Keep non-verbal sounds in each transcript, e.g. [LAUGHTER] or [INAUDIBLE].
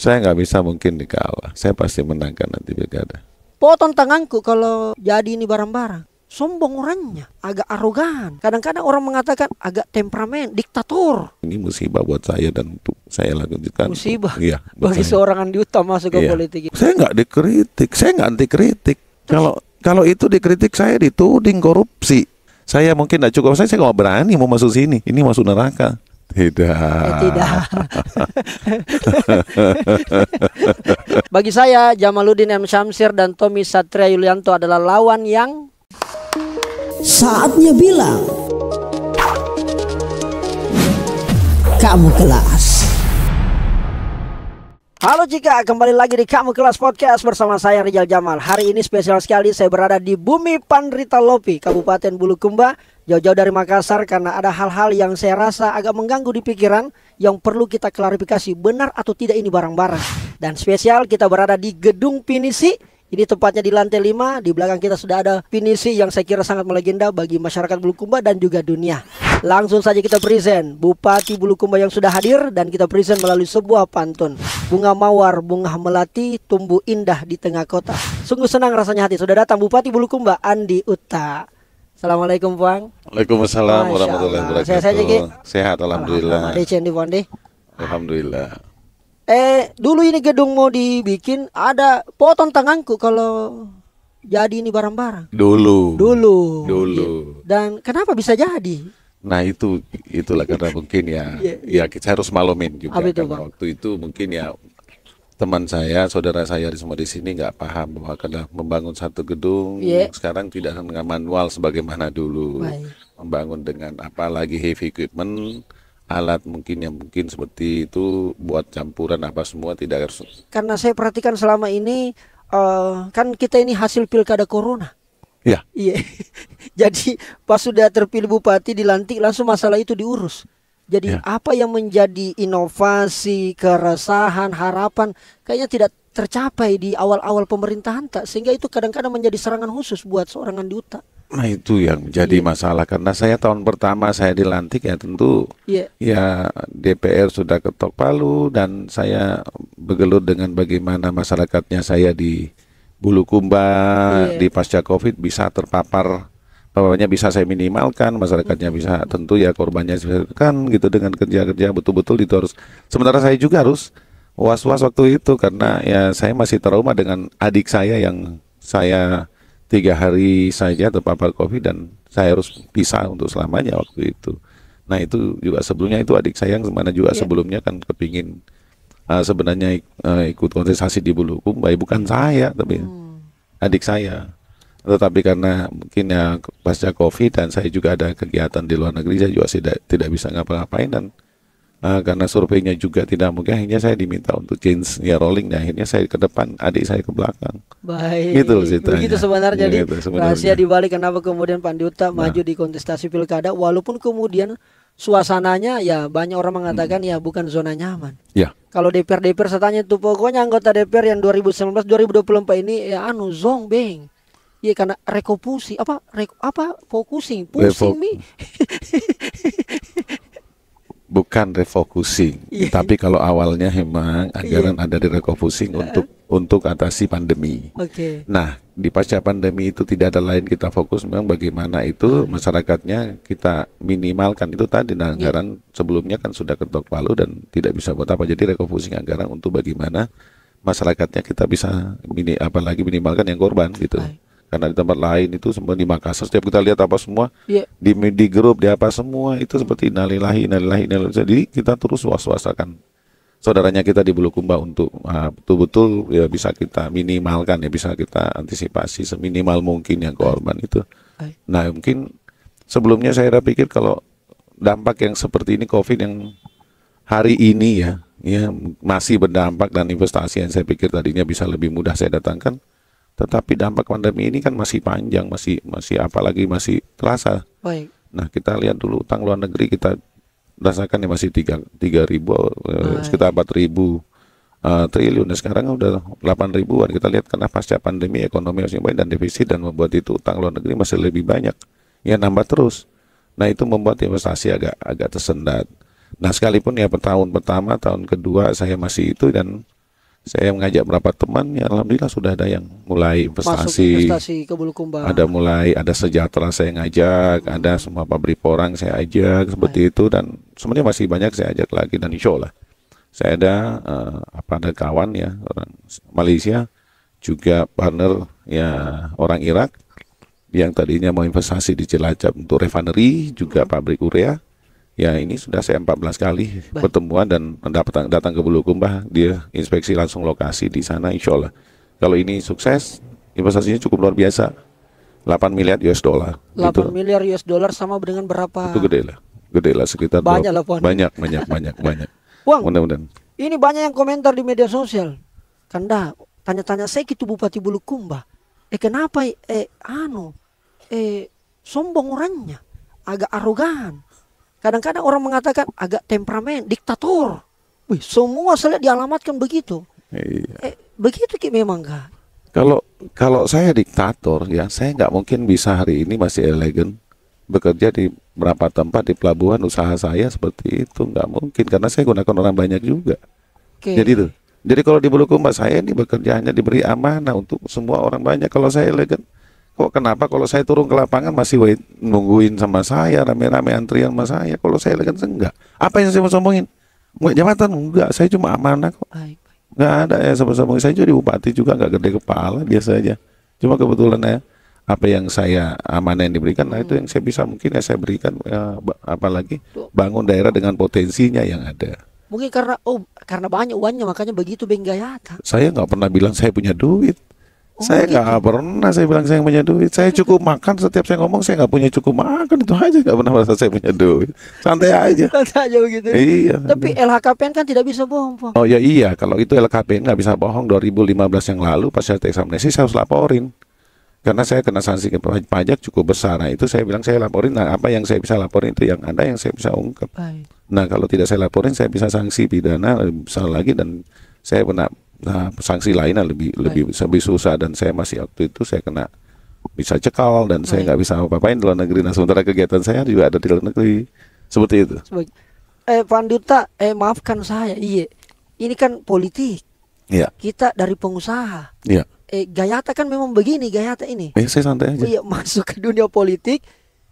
Saya nggak bisa mungkin di kawah. Saya pasti menangkan nanti pilkada. Potong tanganku kalau jadi ini barang-barang. Sombong orangnya, agak arogan. Kadang-kadang orang mengatakan agak temperamen, diktator. Ini musibah buat saya dan untuk saya lanjutkan. Musibah. Iya. Bagi saya. seorang yang diutama masuk ke iya. politik. Saya nggak dikritik, saya nggak anti kritik. Kalau kalau itu dikritik saya dituding korupsi. Saya mungkin nggak cukup, saya nggak berani mau masuk sini. Ini masuk neraka. Tidak. Tidak. [LAUGHS] Bagi saya Jamaluddin M Syamsir dan Tommy Satria Yulianto adalah lawan yang saatnya bilang kamu kelas. Halo Cika, kembali lagi di Kamu Kelas Podcast bersama saya Rijal Jamal. Hari ini spesial sekali saya berada di Bumi Panrita Lopi, Kabupaten Bulukumba, jauh-jauh dari Makassar karena ada hal-hal yang saya rasa agak mengganggu di pikiran yang perlu kita klarifikasi benar atau tidak ini barang-barang. Dan spesial kita berada di Gedung Pinisi ini tempatnya di lantai 5, di belakang kita sudah ada Pinisi yang saya kira sangat melegenda bagi masyarakat Bulukumba dan juga dunia. Langsung saja kita present Bupati Bulukumba yang sudah hadir dan kita present melalui sebuah pantun. Bunga mawar, bunga melati tumbuh indah di tengah kota. Sungguh senang rasanya hati sudah datang Bupati Bulukumba Andi Uta. Assalamualaikum Puang. Waalaikumsalam warahmatullahi ya, wabarakatuh. Sehat saja Sehat alhamdulillah. alhamdulillah. Alhamdulillah. Eh dulu ini gedung mau dibikin ada potong tanganku kalau jadi ini barang-barang. Dulu. Dulu. Dulu. Dan kenapa bisa jadi? Nah itu itulah karena mungkin ya [LAUGHS] iya, iya. ya kita harus malumin juga Apa ah, karena Bang? waktu itu mungkin ya teman saya, saudara saya semua di sini nggak paham bahwa karena membangun satu gedung yeah. sekarang tidak dengan manual sebagaimana dulu. Baik. Membangun dengan apalagi heavy equipment alat mungkin yang mungkin seperti itu buat campuran apa semua tidak harus. Karena saya perhatikan selama ini uh, kan kita ini hasil pilkada corona Iya. Iya. [LAUGHS] Jadi pas sudah terpilih bupati dilantik langsung masalah itu diurus. Jadi ya. apa yang menjadi inovasi, keresahan, harapan kayaknya tidak tercapai di awal-awal pemerintahan tak sehingga itu kadang-kadang menjadi serangan khusus buat seorang Andiuta. Nah itu yang jadi ya. masalah karena saya tahun pertama saya dilantik ya tentu iya. ya, ya DPR sudah ketok palu dan saya bergelut dengan bagaimana masyarakatnya saya di kumba yeah. di pasca Covid bisa terpapar bahwanya bisa saya minimalkan, masyarakatnya bisa tentu ya korbannya kan gitu dengan kerja-kerja betul-betul itu harus. Sementara saya juga harus was-was waktu itu karena ya saya masih trauma dengan adik saya yang saya tiga hari saja terpapar covid dan saya harus pisah untuk selamanya waktu itu. Nah itu juga sebelumnya itu adik saya yang mana juga yeah. sebelumnya kan kepingin uh, sebenarnya uh, ikut kontestasi di bulu baik bukan saya tapi hmm. adik saya tetapi karena mungkin ya pasca covid dan saya juga ada kegiatan di luar negeri saya juga tidak tidak bisa ngapa-ngapain dan uh, karena surveinya juga tidak mungkin akhirnya saya diminta untuk change ya rolling dan akhirnya saya ke depan adik saya ke belakang baik gitu loh ceritanya. begitu sebenarnya ya, gitu, sebenarnya. rahasia dibalik kenapa kemudian Pandiuta nah. maju di kontestasi pilkada walaupun kemudian suasananya ya banyak orang mengatakan hmm. ya bukan zona nyaman ya kalau DPR-DPR saya tanya tuh pokoknya anggota DPR yang 2019 2024 ini ya anu zong beng Iya karena rekopusi apa reko, apa fokusing pusing Refo mi bukan refocusing yeah. tapi kalau awalnya memang iya. anggaran yeah. ada di refocusing uh. untuk untuk atasi pandemi. Oke. Okay. Nah, di pasca pandemi itu tidak ada lain kita fokus memang bagaimana itu masyarakatnya kita minimalkan itu tadi nah, iya. anggaran yeah. sebelumnya kan sudah ketok palu dan tidak bisa buat apa. Jadi refocusing anggaran untuk bagaimana masyarakatnya kita bisa mini apalagi minimalkan yang korban gitu. Hai. karena di tempat lain itu semua di Makassar setiap kita lihat apa semua yeah. di di grup di apa semua itu seperti nalilahi nalilahi nalilahi jadi kita terus was-wasakan saudaranya kita di Bulukumba untuk ah, betul-betul ya bisa kita minimalkan ya bisa kita antisipasi seminimal mungkin yang korban itu. Nah mungkin sebelumnya saya pikir kalau dampak yang seperti ini COVID yang hari ini ya ya masih berdampak dan investasi yang saya pikir tadinya bisa lebih mudah saya datangkan tetapi dampak pandemi ini kan masih panjang masih masih apalagi masih terasa Baik. nah kita lihat dulu utang luar negeri kita rasakan ya masih tiga tiga ribu eh, oh, iya. sekitar empat ribu uh, triliun dan sekarang udah delapan ribuan kita lihat karena pasca pandemi ekonomi masih baik dan defisit dan membuat itu utang luar negeri masih lebih banyak ya nambah terus nah itu membuat investasi agak agak tersendat nah sekalipun ya tahun pertama tahun kedua saya masih itu dan saya mengajak beberapa teman ya alhamdulillah sudah ada yang mulai investasi, investasi ke Bulukumba. Ada mulai ada sejahtera saya ngajak, hmm. ada semua pabrik porang saya ajak seperti itu dan sebenarnya masih banyak saya ajak lagi dan insya Allah saya ada uh, apa ada kawan ya orang Malaysia juga partner ya orang Irak yang tadinya mau investasi di Cilacap untuk refinery juga hmm. pabrik urea Ya ini sudah saya 14 kali Baik. pertemuan dan mendapatkan datang ke Bulukumba dia inspeksi langsung lokasi di sana insya Allah. Kalau ini sukses investasinya cukup luar biasa 8 miliar US dollar. 8 gitu. miliar US dollar sama dengan berapa? Itu gede lah, gede lah sekitar banyak lah Banyak, banyak, banyak, banyak. [LAUGHS] uang mudah-mudahan. Ini banyak yang komentar di media sosial. Kanda tanya-tanya saya gitu Bupati Bulukumba. Eh kenapa eh anu eh sombong orangnya agak arogan Kadang-kadang orang mengatakan agak temperamen, diktator. Wih, semua saya dialamatkan begitu. Iya. Eh, begitu ki memang enggak. Kalau kalau saya diktator ya, saya nggak mungkin bisa hari ini masih elegan bekerja di berapa tempat di pelabuhan usaha saya seperti itu nggak mungkin karena saya gunakan orang banyak juga. Okay. Jadi itu. Jadi kalau di Bulukumba saya ini bekerja hanya diberi amanah untuk semua orang banyak. Kalau saya elegan, kok kenapa kalau saya turun ke lapangan masih wait nungguin sama saya rame-rame antrian sama saya kalau saya lagi enggak apa yang saya mau sombongin nggak jabatan enggak saya cuma amanah kok enggak ada ya sama sombongin saya jadi bupati juga enggak gede kepala biasa aja cuma kebetulan ya apa yang saya amanah yang diberikan nah itu yang saya bisa mungkin ya saya berikan ya, eh, apalagi bangun daerah dengan potensinya yang ada mungkin karena oh karena banyak uangnya makanya begitu benggayata saya nggak pernah bilang saya punya duit Oh, saya nggak gitu. pernah saya bilang saya punya duit. Saya cukup makan setiap saya ngomong saya nggak punya cukup makan itu aja nggak pernah merasa saya punya duit. Santai aja. [LAUGHS] Santai aja begitu. Iya. Tapi LHKPN kan tidak bisa bohong, Pak. Oh ya iya, kalau itu LHKPN nggak bisa bohong. 2015 yang lalu pas saya tes amnesi saya harus laporin. Karena saya kena sanksi pajak cukup besar. Nah, itu saya bilang saya laporin. Nah, apa yang saya bisa laporin itu yang ada yang saya bisa ungkap. Baik. Nah, kalau tidak saya laporin saya bisa sanksi pidana eh, besar lagi dan saya pernah nah sanksi lainnya lebih Baik. lebih lebih susah dan saya masih waktu itu saya kena bisa cekal dan Baik. saya nggak bisa apa-apain di luar negeri. Nah sementara kegiatan saya juga ada di luar negeri seperti itu. eh, eh Panduta, eh maafkan saya, iya ini kan politik. ya. Kita dari pengusaha. Iya. Eh Gayata kan memang begini Gayata ini. Eh saya santai aja. Iya [LAUGHS] masuk ke dunia politik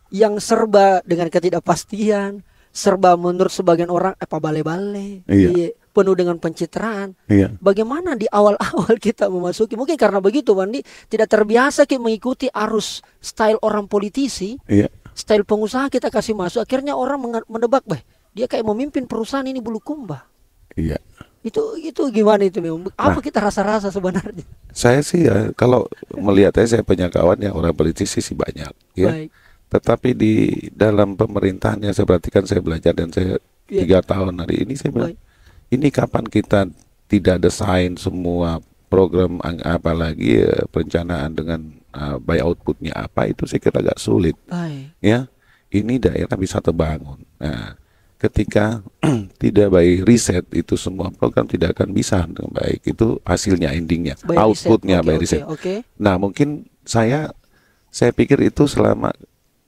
yang serba dengan ketidakpastian, serba menurut sebagian orang eh, apa bale-bale. iya, iya penuh dengan pencitraan. Iya. Bagaimana di awal-awal [LAUGHS] kita memasuki? Mungkin karena begitu, Wandi tidak terbiasa kita mengikuti arus style orang politisi, iya. style pengusaha kita kasih masuk. Akhirnya orang mendebak, bah, dia kayak memimpin perusahaan ini bulu kumba. Iya. Itu itu gimana itu Apa nah, kita rasa-rasa sebenarnya? Saya sih ya kalau melihatnya saya punya kawan yang orang politisi sih banyak, ya. Baik tetapi di dalam pemerintahan saya perhatikan saya belajar dan saya iya. tiga ya. tahun hari ini saya bilang, ini kapan kita tidak desain semua program apalagi ya, perencanaan dengan uh, eh, by outputnya apa itu saya kira agak sulit Baik. ya ini daerah bisa terbangun nah ketika [CLEARS THROAT] tidak baik riset itu semua program tidak akan bisa dengan baik itu hasilnya endingnya by outputnya by riset, okay, riset. okay. nah mungkin saya saya pikir itu selama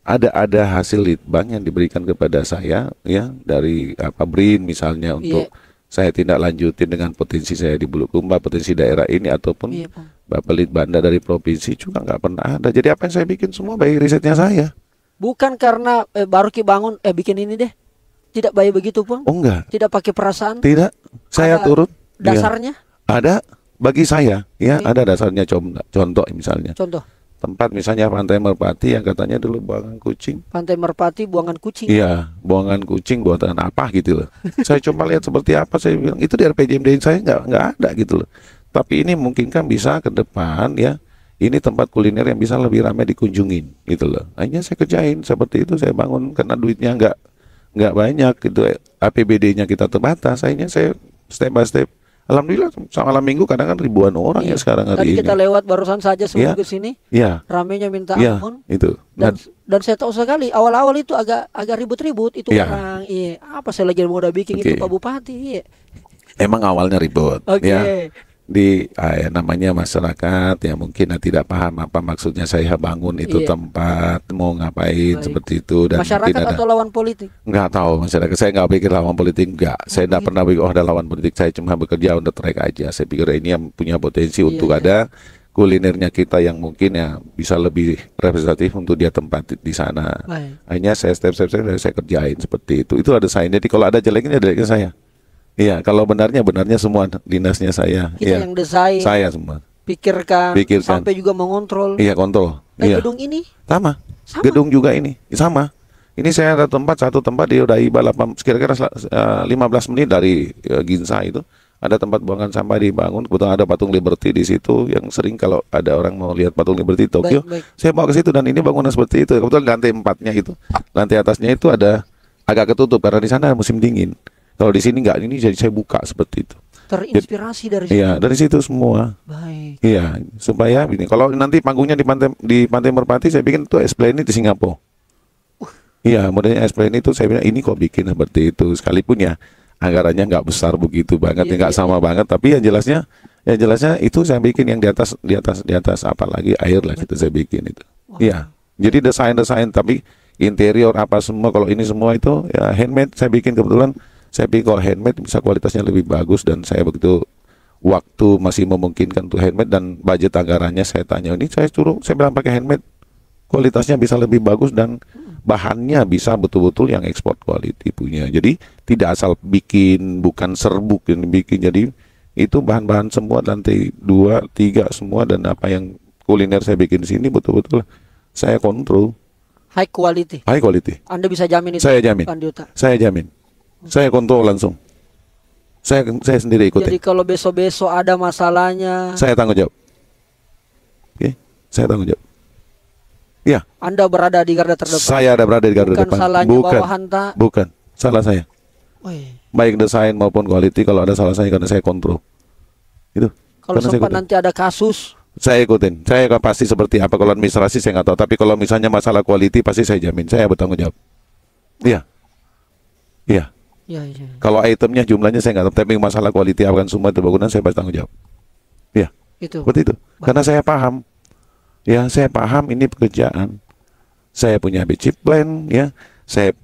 ada ada hasil litbang yang diberikan kepada saya ya dari apa BRIN misalnya untuk yeah saya tindak lanjutin dengan potensi saya di Bulukumba, potensi daerah ini ataupun iya, Bapak Banda dari provinsi juga nggak pernah ada. Jadi apa yang saya bikin semua baik risetnya saya. Bukan karena eh, baru ki bangun eh bikin ini deh. Tidak bayi begitu pun. Oh enggak. Tidak pakai perasaan. Tidak. Saya ada turut. Iya. Dasarnya. Ya. Ada bagi saya ya, ini. Iya. ada dasarnya contoh, contoh misalnya. Contoh tempat misalnya Pantai Merpati yang katanya dulu buangan kucing. Pantai Merpati buangan kucing. Iya, buangan kucing buatan apa gitu loh. [LAUGHS] saya coba lihat seperti apa saya bilang itu di RPJMD saya nggak nggak ada gitu loh. Tapi ini mungkin kan bisa ke depan ya. Ini tempat kuliner yang bisa lebih ramai dikunjungin gitu loh. Hanya saya kerjain seperti itu saya bangun karena duitnya nggak nggak banyak gitu APBD-nya kita terbatas. Akhirnya saya step by step Alhamdulillah malam minggu kadang kan ribuan orang ya iya. ya sekarang hari Tadi ini. kita lewat barusan saja sebelum ya. ke sini. Iya. Ramenya minta ya. ampun. Itu. Dan, dan saya tahu sekali awal-awal itu agak agak ribut-ribut itu ya. orang. Iya. Apa saya lagi mau udah bikin okay. itu Pak Bupati. Iya. Emang awalnya ribut. Iya. Oke. Okay. Ya di eh, namanya masyarakat yang mungkin tidak paham apa maksudnya saya bangun itu iya. tempat mau ngapain Baik. seperti itu dan masyarakat tidak atau lawan politik nggak tahu masyarakat saya nggak pikir lawan politik nggak oh, saya tidak gitu. pernah pikir oh ada lawan politik saya cuma bekerja untuk track aja saya pikir ini yang punya potensi iya, untuk iya. ada kulinernya kita yang mungkin ya bisa lebih representatif untuk dia tempat di sana Baik. hanya saya step step saya saya kerjain seperti itu itu ada saya jadi kalau ada jeleknya jeleknya saya Iya, kalau benarnya benarnya semua dinasnya saya. Kita iya. yang desain. Saya semua. Pikirkan, Pikirkan. sampai juga mengontrol. Iya, kontrol. Nah, iya. gedung ini sama. sama. Gedung juga ini sama. Ini saya ada tempat satu tempat di Odaiba 8 kira-kira 15 eh, menit dari Ginsa eh, Ginza itu ada tempat buangan sampah dibangun kebetulan ada patung Liberty di situ yang sering kalau ada orang mau lihat patung Liberty Tokyo baik, baik. saya bawa ke situ dan ini bangunan seperti itu kebetulan lantai empatnya itu lantai atasnya itu ada agak ketutup karena di sana musim dingin kalau di sini nggak, ini jadi saya buka seperti itu. Terinspirasi dari situ. Iya, dari situ semua. Baik. Iya, supaya ini kalau nanti panggungnya di pantai di Pantai Merpati saya bikin itu ini di Singapura. Uh. Iya, modelnya explain itu saya bilang ini kok bikin seperti itu sekalipun ya anggarannya nggak besar begitu banget, iya, ya nggak iya, iya. sama banget, tapi yang jelasnya yang jelasnya itu saya bikin yang di atas di atas di atas apa lagi air lah gitu saya bikin itu iya wow. jadi desain desain tapi interior apa semua kalau ini semua itu ya handmade saya bikin kebetulan saya pikir kalau handmade bisa kualitasnya lebih bagus dan saya begitu waktu masih memungkinkan untuk handmade dan budget anggarannya saya tanya ini saya suruh saya bilang pakai handmade kualitasnya bisa lebih bagus dan bahannya bisa betul-betul yang ekspor quality punya jadi tidak asal bikin bukan serbuk yang bikin jadi itu bahan-bahan semua lantai dua tiga semua dan apa yang kuliner saya bikin sini betul-betul saya kontrol high quality high quality Anda bisa jamin itu saya jamin Saya jamin saya kontrol langsung. Saya saya sendiri ikutin. Jadi kalau besok-besok ada masalahnya, saya tanggung jawab. Oke, okay? saya tanggung jawab. Iya. Anda berada di garda terdepan. Saya ada berada di garda bukan depan. Salahnya bukan. Bukan. Salah saya. Baik desain maupun quality kalau ada salah saya karena saya kontrol. Itu. Kalau sempat nanti ada kasus, saya ikutin. Saya pasti seperti apa kalau administrasi saya nggak tahu, tapi kalau misalnya masalah quality pasti saya jamin. Saya bertanggung jawab. Iya. Iya. Ya, ya, ya, Kalau itemnya jumlahnya saya nggak tahu, tapi masalah kualiti akan semua bangunan saya pasti tanggung jawab. Ya. Itu. Seperti itu. Baik. Karena saya paham. Ya, saya paham ini pekerjaan. Saya punya BC plan, ya. Saya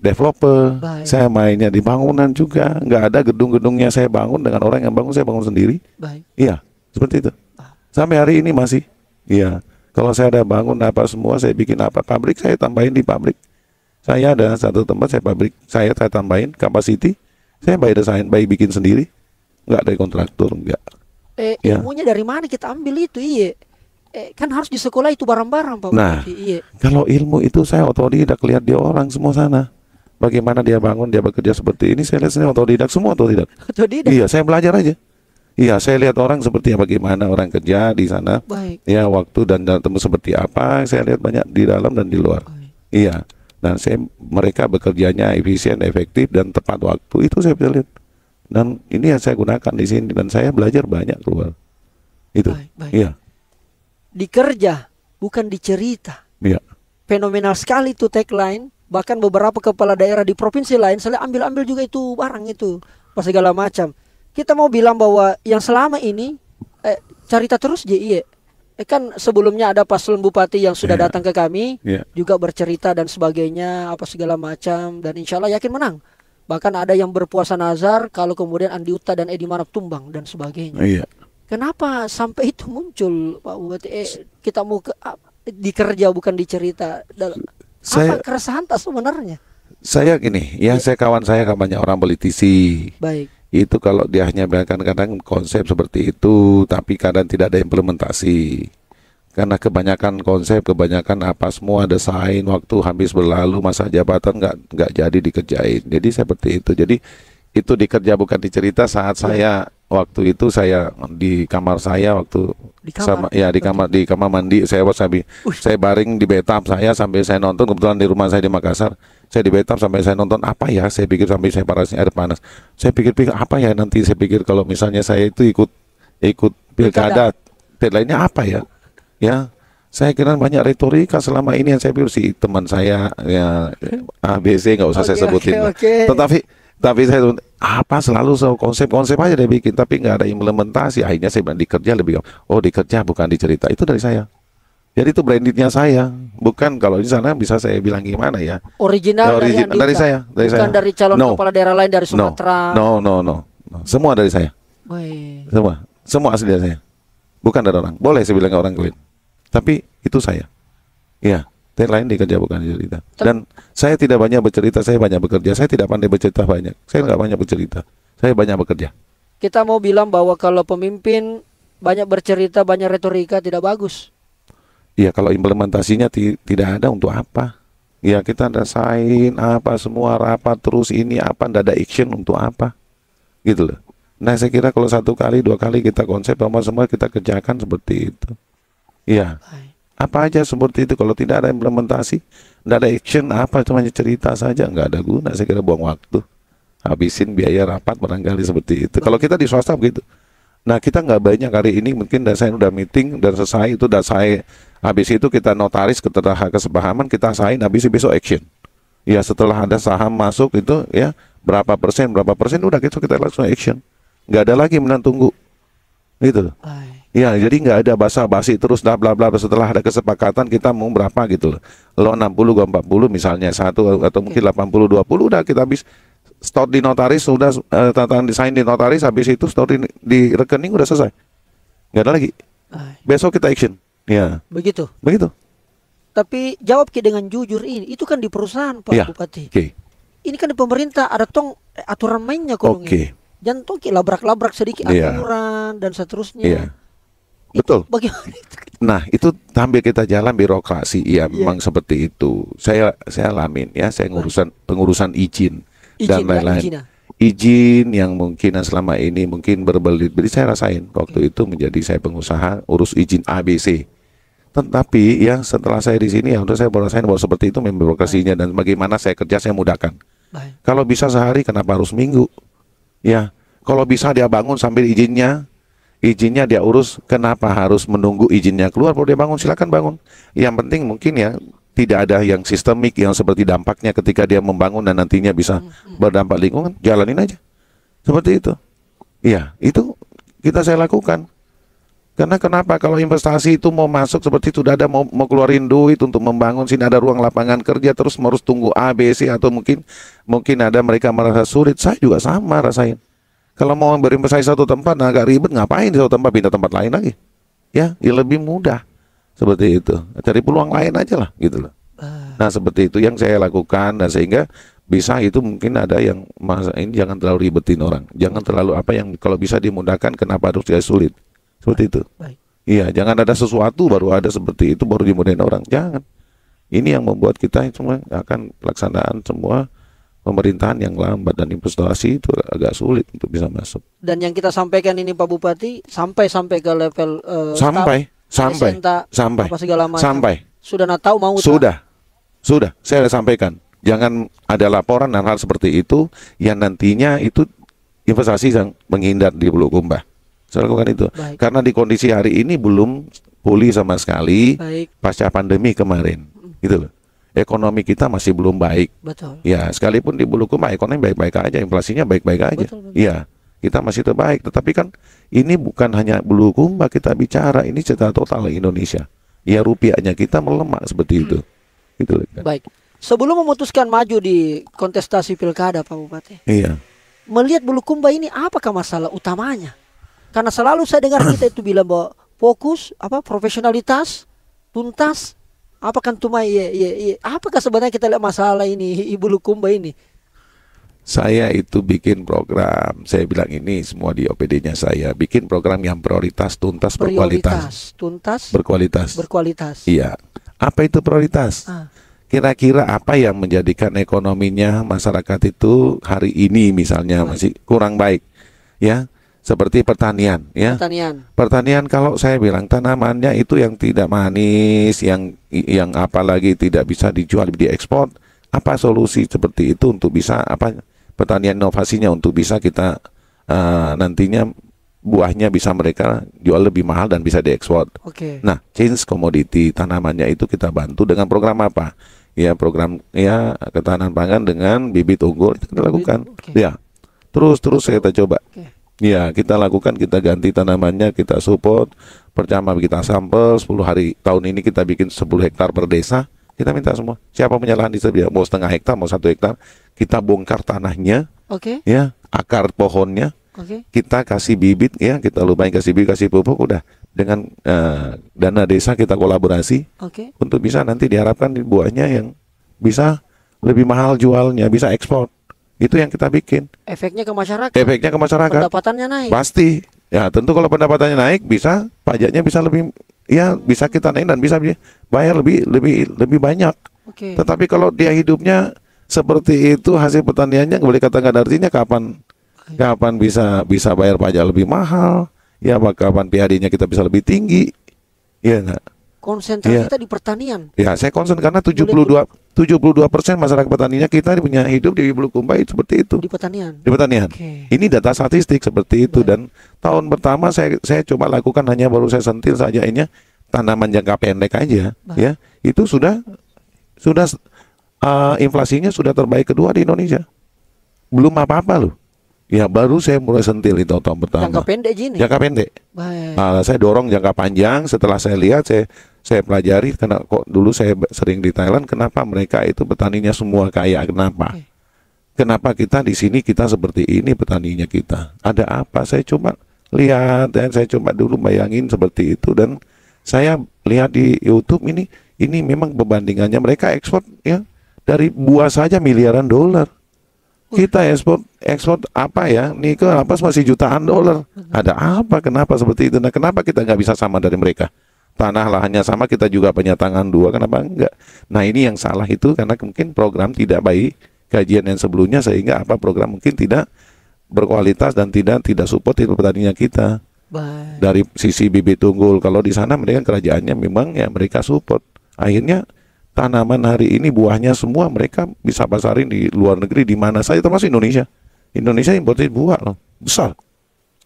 developer, Baik. saya mainnya di bangunan juga. Nggak ada gedung-gedungnya saya bangun dengan orang yang bangun saya bangun sendiri. Baik. Iya, seperti itu. Sampai hari ini masih. Iya. Kalau saya ada bangun apa semua, saya bikin apa pabrik, saya tambahin di pabrik. Saya ada satu tempat saya pabrik, saya saya tambahin capacity, saya by design, by bikin sendiri, nggak dari kontraktor, nggak. Eh, ya. ilmunya dari mana kita ambil itu, iya. Eh, kan harus di sekolah itu barang-barang pak. Nah, iya. kalau ilmu itu saya otodidak lihat dia orang semua sana. Bagaimana dia bangun, dia bekerja seperti ini. Saya lihat sendiri otodidak semua otodidak. [LAUGHS] Otodidak. Iya, saya belajar aja. Iya, saya lihat orang seperti bagaimana orang kerja di sana. Baik. Ya, waktu dan temu seperti apa, saya lihat banyak di dalam dan di luar. Baik. Iya. Dan saya mereka bekerjanya efisien, efektif dan tepat waktu itu saya bisa lihat. Dan ini yang saya gunakan di sini dan saya belajar banyak keluar. Itu. Iya. Dikerja bukan dicerita. Iya. Fenomenal sekali itu tagline. Bahkan beberapa kepala daerah di provinsi lain saya ambil-ambil juga itu barang itu, pas segala macam. Kita mau bilang bahwa yang selama ini eh, cerita terus JIE eh kan sebelumnya ada paslon bupati yang sudah yeah. datang ke kami yeah. juga bercerita dan sebagainya apa segala macam dan insya Allah yakin menang bahkan ada yang berpuasa nazar kalau kemudian Andi Uta dan Edi Maruf tumbang dan sebagainya yeah. kenapa sampai itu muncul Pak Bupati eh, kita mau ke, ah, dikerja bukan dicerita dalam saya, apa keresahan tak sebenarnya saya gini yang yeah. saya kawan saya kampanye orang politisi baik itu kalau dia hanya kadang-kadang konsep seperti itu tapi kadang tidak ada implementasi karena kebanyakan konsep kebanyakan apa semua ada desain waktu habis berlalu masa jabatan nggak nggak jadi dikerjain jadi seperti itu jadi itu dikerja bukan dicerita saat iya. saya waktu itu saya di kamar saya waktu di kamar. sama ya di kamar di kamar mandi saya wasabi saya baring di betap saya sampai saya nonton kebetulan di rumah saya di Makassar saya di Vietnam sampai saya nonton apa ya saya pikir sampai saya panasnya air panas saya pikir-pikir apa ya nanti saya pikir kalau misalnya saya itu ikut ikut pilkada lainnya apa ya ya saya kira banyak retorika selama ini yang saya pikir si teman saya ya ABC nggak usah okay, saya sebutin okay, okay. tetapi tapi saya apa selalu so konsep-konsep aja dia bikin tapi nggak ada implementasi akhirnya saya bilang dikerja lebih oh dikerja bukan dicerita itu dari saya jadi itu brandednya saya, bukan kalau di sana bisa saya bilang gimana ya. Original, ya, original dari, dari saya, dari bukan saya. dari calon no. kepala daerah lain dari Sumatera. No, no, no, no. no. semua dari saya. Boy. Semua, semua asli dari saya, bukan dari orang. Boleh saya bilang orang lain, tapi itu saya. Iya, dari lain dikerja bukan cerita. Dan saya tidak banyak bercerita, saya banyak bekerja. Saya tidak pandai bercerita banyak, saya nggak banyak bercerita. Saya banyak bekerja. Kita mau bilang bahwa kalau pemimpin banyak bercerita, banyak retorika tidak bagus ya kalau implementasinya ti tidak ada untuk apa ya kita desain apa semua rapat terus ini apa tidak ada action untuk apa gitu loh nah saya kira kalau satu kali dua kali kita konsep sama semua kita kerjakan seperti itu Iya. apa aja seperti itu kalau tidak ada implementasi tidak ada action apa cuma cerita saja nggak ada guna saya kira buang waktu habisin biaya rapat barangkali seperti itu kalau kita di swasta begitu nah kita nggak banyak hari ini mungkin dan saya udah meeting dan selesai itu udah saya Habis itu kita notaris ketelah kesepahaman kita sahin habis besok action. Ya setelah ada saham masuk itu ya berapa persen berapa persen udah gitu kita langsung action. Nggak ada lagi menantunggu. Gitu. Ya, jadi nggak ada basa-basi terus dah bla bla setelah ada kesepakatan kita mau berapa gitu loh. Lo 60 gua 40 misalnya satu atau mungkin 80 20 udah kita habis store di notaris sudah uh, eh, tatan desain di notaris habis itu store di, di rekening udah selesai. Nggak ada lagi. Besok kita action. Iya. Begitu. Begitu. Tapi jawab Ki dengan jujur ini, itu kan di perusahaan Pak ya. Bupati. Oke. Okay. Ini kan di pemerintah ada tong eh, aturan mainnya kok. Oke. Okay. Jangan tong labrak-labrak sedikit ya. aturan dan seterusnya. Iya. Betul. Nah, itu sambil kita jalan birokrasi ya yeah. memang seperti itu. Saya saya alamin ya, saya ngurusan pengurusan izin, izin dan ya, lain-lain. Ya. Izin yang mungkin selama ini mungkin berbelit-belit saya rasain. Waktu itu menjadi saya pengusaha urus izin ABC. Tetapi ya setelah saya di sini ya untuk saya berasain bahwa seperti itu birokrasinya dan bagaimana saya kerja saya mudahkan. Baik. Kalau bisa sehari kenapa harus minggu? Ya, kalau bisa dia bangun sambil izinnya izinnya dia urus kenapa harus menunggu izinnya keluar baru dia bangun silakan bangun yang penting mungkin ya tidak ada yang sistemik yang seperti dampaknya ketika dia membangun dan nantinya bisa hmm. berdampak lingkungan, jalanin aja. Seperti itu. Ya, itu kita saya lakukan. Karena kenapa kalau investasi itu mau masuk seperti sudah ada mau, mau keluarin duit untuk membangun sini ada ruang lapangan kerja terus harus tunggu ABC atau mungkin mungkin ada mereka merasa sulit. Saya juga sama rasain. Kalau mau berinvestasi satu tempat nah agak ribet ngapain di satu tempat pindah tempat lain lagi. Ya, ya lebih mudah seperti itu. Cari peluang lain aja lah gitu loh. Ah. Nah, seperti itu yang saya lakukan dan nah, sehingga bisa itu mungkin ada yang masa ini jangan terlalu ribetin orang. Jangan terlalu apa yang kalau bisa dimudahkan kenapa harus dia sulit seperti itu. Baik. Iya, jangan ada sesuatu baru ada seperti itu baru dimudahin orang. Jangan. Ini yang membuat kita cuma akan pelaksanaan semua pemerintahan yang lambat dan investasi itu agak sulit untuk bisa masuk. Dan yang kita sampaikan ini Pak Bupati eh, sampai sampai ke level uh, sampai staff, sampai sampai apa segala macam. sampai sudah tahu mau sudah tak? sudah saya sampaikan jangan ada laporan dan hal seperti itu yang nantinya itu investasi yang menghindar di Pulau Kumbah. Saya lakukan itu. Baik. Karena di kondisi hari ini belum pulih sama sekali baik. pasca pandemi kemarin. Gitu loh. Ekonomi kita masih belum baik. Betul. Ya, sekalipun di bulukumba ekonomi baik-baik aja, inflasinya baik-baik aja. Iya. Kita masih terbaik, tetapi kan ini bukan hanya bulukumba. kita bicara ini secara total Indonesia. Ya rupiahnya kita melemah seperti itu. Hmm. Gitu loh. Kan. Baik. Sebelum memutuskan maju di kontestasi pilkada Pak Bupati. Iya. Melihat Bulukumba ini apakah masalah utamanya? Karena selalu saya dengar [COUGHS] kita itu bilang bahwa fokus, apa profesionalitas, tuntas, apakah kan cuma ya, ya, ya, apakah sebenarnya kita lihat masalah ini Ibu Lukumba ini? Saya itu bikin program, saya bilang ini semua di OPD-nya saya bikin program yang prioritas, tuntas, prioritas, berkualitas, tuntas, berkualitas, berkualitas. Iya. Apa itu prioritas? Ah kira-kira apa yang menjadikan ekonominya masyarakat itu hari ini misalnya masih kurang baik ya seperti pertanian ya pertanian pertanian kalau saya bilang tanamannya itu yang tidak manis yang yang apalagi tidak bisa dijual di ekspor. apa solusi seperti itu untuk bisa apa pertanian inovasinya untuk bisa kita uh, nantinya buahnya bisa mereka jual lebih mahal dan bisa diekspor. Oke. Okay. Nah, change commodity tanamannya itu kita bantu dengan program apa? Ya, program ya ketahanan pangan dengan bibit unggul kita lakukan. Okay. Ya. Terus terus kita coba. Okay. Ya, kita lakukan, kita ganti tanamannya, kita support, pertama kita sampel 10 hari tahun ini kita bikin 10 hektar per desa, kita minta semua. Siapa punya lahan di sebelah, mau setengah hektar, mau satu hektar, kita bongkar tanahnya, oke, okay. ya, akar pohonnya, oke, okay. kita kasih bibit, ya, kita lupain kasih bibit, kasih pupuk, udah dengan uh, dana desa kita kolaborasi, oke, okay. untuk bisa nanti diharapkan buahnya yang bisa lebih mahal jualnya, bisa ekspor. Itu yang kita bikin. Efeknya ke masyarakat. Efeknya ke masyarakat. Pendapatannya naik. Pasti. Ya, tentu kalau pendapatannya naik bisa pajaknya bisa lebih ya bisa kita naik dan bisa bayar lebih lebih lebih banyak. Okay. Tetapi kalau dia hidupnya seperti itu hasil pertaniannya boleh kata nggak artinya kapan okay. Iya. kapan bisa bisa bayar pajak lebih mahal, ya kapan PHD-nya kita bisa lebih tinggi. ya enggak? konsentrasi yeah. kita di pertanian. Ya, saya konsen karena 72 72 persen masyarakat petaninya kita punya hidup di itu seperti itu. Di pertanian. Di pertanian. Okay. Ini data statistik seperti itu Baik. Iya. dan tahun pertama saya saya coba lakukan hanya baru saya sentil saja ini ya, tanaman jangka pendek aja Baik. ya. Itu sudah sudah uh, inflasinya sudah terbaik kedua di Indonesia. Belum apa-apa loh. Ya baru saya mulai sentil itu tahun pertama. Jangka pendek gini. Jangka pendek. Baik. Nah, saya dorong jangka panjang. Setelah saya lihat, saya saya pelajari karena kok dulu saya sering di Thailand. Kenapa mereka itu petaninya semua kaya? Kenapa? Oke. Kenapa kita di sini kita seperti ini petaninya kita? Ada apa? Saya cuma lihat dan saya coba dulu bayangin seperti itu dan saya lihat di YouTube ini ini memang perbandingannya mereka ekspor ya dari buah saja miliaran dolar kita ekspor ekspor apa ya Nih nikel lapas masih jutaan dolar ada apa kenapa seperti itu nah kenapa kita nggak bisa sama dari mereka tanah lahannya sama kita juga punya tangan dua kenapa enggak nah ini yang salah itu karena mungkin program tidak baik kajian yang sebelumnya sehingga apa program mungkin tidak berkualitas dan tidak tidak support itu petaninya kita baik. dari sisi bibit tunggul. kalau di sana mereka kerajaannya memang ya mereka support akhirnya tanaman hari ini buahnya semua mereka bisa pasarin di luar negeri di mana saja termasuk Indonesia. Indonesia importin buah loh, besar.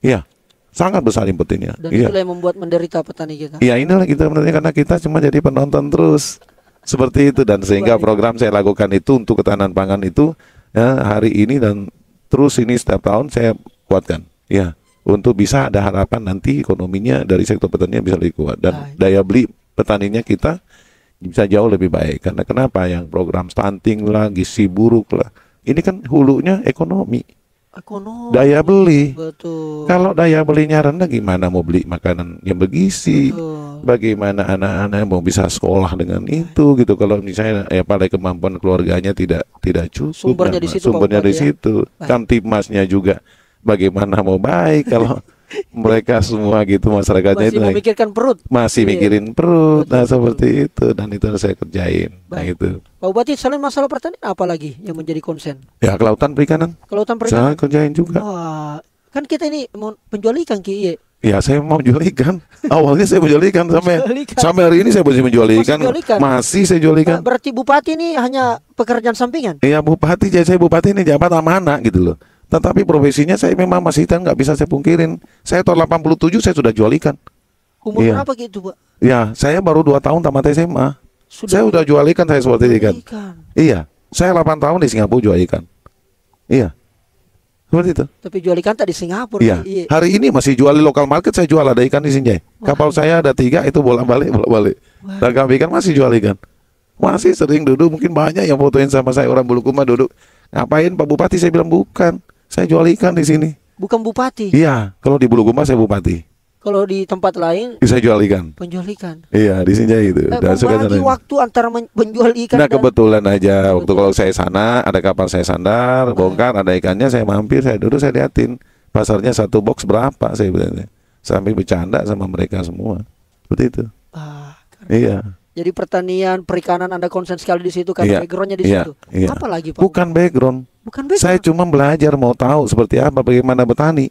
Iya, sangat besar importinnya. Dan iya. itu yang membuat menderita petani kita. Iya, inilah kita menderita karena kita cuma jadi penonton terus. Seperti itu dan sehingga iya. program saya lakukan itu untuk ketahanan pangan itu ya, hari ini dan terus ini setiap tahun saya kuatkan. Ya, untuk bisa ada harapan nanti ekonominya dari sektor petaninya bisa lebih kuat dan daya beli petaninya kita bisa jauh lebih baik karena kenapa yang program stunting lagi gizi buruk lah ini kan hulunya ekonomi ekonomi daya beli betul kalau daya belinya rendah gimana mau beli makanan yang bergizi bagaimana anak-anak mau bisa sekolah dengan itu gitu kalau misalnya ya paling kemampuan keluarganya tidak tidak cukup sumbernya di nah, situ sumbernya di ya. situ ya? kan timasnya juga bagaimana mau baik kalau [LAUGHS] mereka semua gitu masyarakatnya masih itu memikirkan perut masih iya. mikirin perut, betul, nah betul. seperti itu dan itu harus saya kerjain nah, Baik. nah itu Pak Bupati selain masalah pertanian apa lagi yang menjadi konsen ya kelautan perikanan kelautan perikanan saya kerjain juga Wah, kan kita ini mau penjual ikan ki iya? Ya saya mau jual ikan. Awalnya saya menjual ikan [LAUGHS] sampai ikan. sampai hari ini saya masih menjual ikan. Masih, ikan. masih saya jual ikan. Nah, berarti bupati ini hanya pekerjaan sampingan? Iya bupati jadi saya bupati ini jabatan mana gitu loh. Tetapi profesinya saya memang masih ikan nggak bisa saya pungkirin. Saya tahun 87 saya sudah jual ikan. Umur iya. berapa gitu, Pak? Ya, saya baru 2 tahun tamat SMA. Sudah saya sudah jual ikan saya seperti kan. ikan. ikan. Iya, saya 8 tahun di Singapura jual ikan. Iya. Seperti itu. Tapi jual ikan tadi di Singapura. Iya. Ya. Hari ini masih jual di lokal market saya jual ada ikan di Sinjai. Kapal saya ada tiga itu bolak-balik bolak-balik. Dagang ikan masih jual ikan. Masih sering duduk mungkin banyak yang fotoin sama saya orang Bulukuma duduk. Ngapain Pak Bupati saya bilang bukan. Saya jual ikan di sini. Bukan bupati. Iya, kalau di Bulukumba saya bupati. Kalau di tempat lain bisa iya, jual ikan. Penjual ikan. Iya, di sini aja itu. Eh, dan suka sana. waktu antara menjual ikan. Nah, kebetulan aja kebetulan. waktu kalau saya sana ada kapal saya sandar, bongkar ada ikannya saya mampir, saya duduk saya liatin pasarnya satu box berapa saya bilangnya. Sampai bercanda sama mereka semua. Seperti itu. Ah, Iya. Jadi pertanian, perikanan Anda konsen sekali di situ karena iya, backgroundnya di iya. situ. Iya. Apa lagi Pak? Bukan background Bukan begitu. Saya cuma belajar mau tahu seperti apa bagaimana bertani.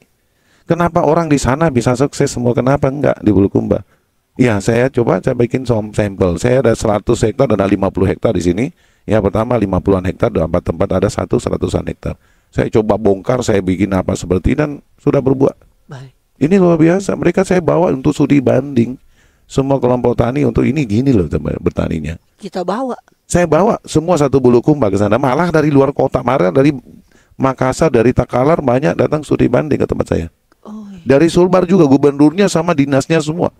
Kenapa orang di sana bisa sukses semua kenapa enggak di Bulukumba? Ya, saya coba saya bikin sampel. Saya ada 100 hektar dan ada 50 hektar di sini. Ya, pertama 50-an hektar dan empat tempat ada satu 100-an hektar. Saya coba bongkar, saya bikin apa seperti dan sudah berbuat. Baik. Ini luar biasa. Mereka saya bawa untuk studi banding semua kelompok tani untuk ini gini loh teman bertaninya. Kita bawa saya bawa semua satu bulu kumba ke sana. Malah dari luar kota, malah dari Makassar, dari Takalar banyak datang studi banding ke tempat saya. Oh, iya. Dari Sulbar juga gubernurnya sama dinasnya semua.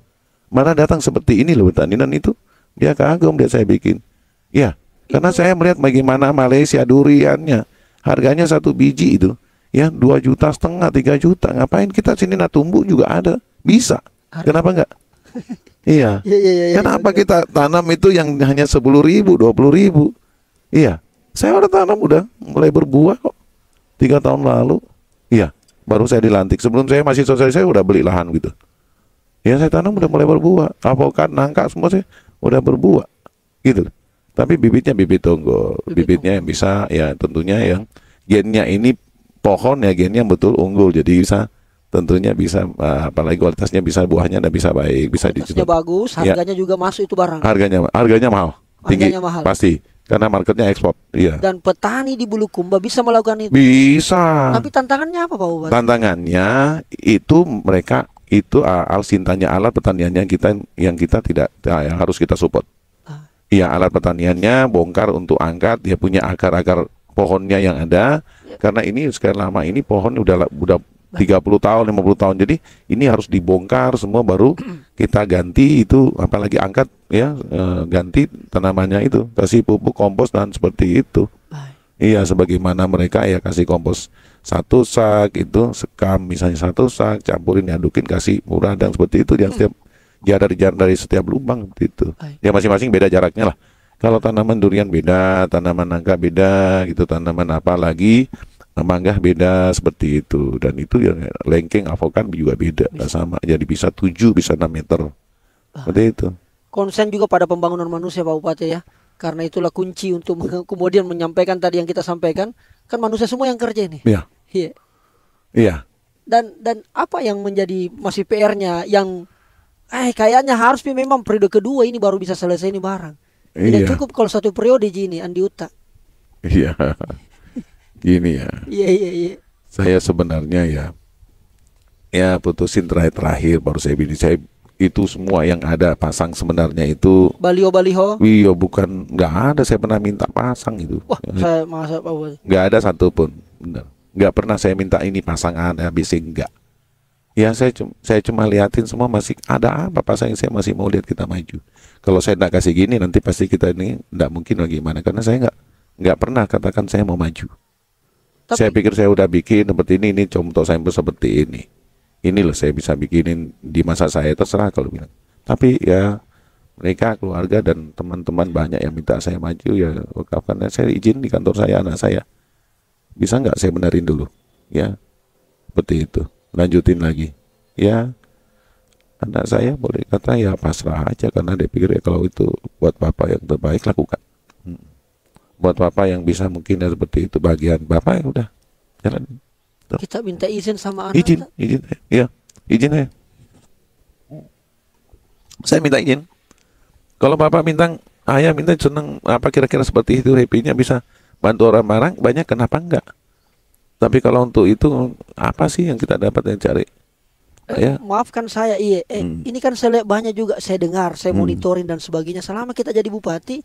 mana datang seperti ini loh Taninan itu. Dia kagum dia saya bikin. Ya, karena iya. saya melihat bagaimana Malaysia duriannya. Harganya satu biji itu ya dua juta setengah tiga juta ngapain kita sini natumbu juga ada bisa kenapa enggak [LAUGHS] Iya. Ya, ya, ya, Kenapa ya. kita tanam itu yang hanya sepuluh ribu, dua puluh ribu? Iya. Saya udah tanam udah mulai berbuah kok. Tiga tahun lalu. Iya. Baru saya dilantik. Sebelum saya masih sosial saya udah beli lahan gitu. Ya saya tanam udah mulai berbuah. apokat, nangka semua sih udah berbuah. Gitu. Tapi bibitnya bibit tunggul. Bibit bibitnya yang bisa ya tentunya yang gennya ini pohon ya gennya betul unggul. Jadi bisa tentunya bisa eh, apalagi kualitasnya bisa buahnya dan bisa baik bisa dijual bagus iya. harganya ya. juga masuk itu barang harganya harganya mahal tinggi harganya mahal. pasti karena marketnya ekspor iya dan petani di Bulukumba bisa melakukan itu bisa tapi tantangannya apa pak Ubat? tantangannya itu mereka itu al sintanya alat pertaniannya kita yang kita tidak nah, yang harus kita support ah. iya alat pertaniannya bongkar untuk angkat dia punya akar-akar pohonnya yang ada ya. karena ini sekali lama ini pohon udah udah 30 tahun, 50 tahun. Jadi ini harus dibongkar semua baru kita ganti itu apalagi angkat ya e, ganti tanamannya itu, kasih pupuk kompos dan seperti itu. Iya, sebagaimana mereka ya kasih kompos satu sak itu sekam misalnya satu sak campurin diadukin kasih murah dan seperti itu yang hmm. setiap jarak dari dari setiap lubang seperti itu. Ya masing-masing beda jaraknya lah. Kalau tanaman durian beda, tanaman nangka beda, gitu tanaman apa lagi Nah, mangga beda seperti itu dan itu yang lengkeng avokan juga beda Gak sama jadi bisa 7 bisa 6 meter seperti itu konsen juga pada pembangunan manusia Pak Bupati ya karena itulah kunci untuk [LAUGHS] kemudian menyampaikan tadi yang kita sampaikan kan manusia semua yang kerja ini iya iya iya dan dan apa yang menjadi masih PR-nya yang eh kayaknya harus memang periode kedua ini baru bisa selesai ini barang tidak iya. cukup kalau satu periode ini Andi Uta iya gini ya iya iya iya saya sebenarnya ya ya putusin terakhir-terakhir baru saya bini saya itu semua yang ada pasang sebenarnya itu baliho baliho iya bukan nggak ada saya pernah minta pasang itu wah saya masa apa nggak ada satupun benar nggak pernah saya minta ini pasangan habis enggak ya saya cuma saya cuma liatin semua masih ada apa pasang yang saya masih mau lihat kita maju kalau saya nggak kasih gini nanti pasti kita ini nggak mungkin lagi mana karena saya nggak nggak pernah katakan saya mau maju tapi, saya pikir saya udah bikin seperti ini, ini contoh sampel seperti ini. Ini loh saya bisa bikinin di masa saya terserah kalau bilang. Tapi ya mereka keluarga dan teman-teman banyak yang minta saya maju ya wakafkan eh, saya izin di kantor saya anak saya bisa nggak saya benerin dulu ya seperti itu lanjutin lagi ya anak saya boleh kata ya pasrah aja karena dia pikir ya kalau itu buat bapak yang terbaik lakukan buat bapak yang bisa mungkin ya, seperti itu bagian bapak ya udah jalan Tuh. kita minta izin sama anak izin izin ya izin ya saya minta izin kalau bapak minta ayah minta seneng apa kira-kira seperti itu happynya bisa bantu orang marang banyak kenapa enggak tapi kalau untuk itu apa sih yang kita dapat yang cari ya. maafkan saya iya eh, hmm. ini kan saya lihat banyak juga saya dengar saya monitoring hmm. dan sebagainya selama kita jadi bupati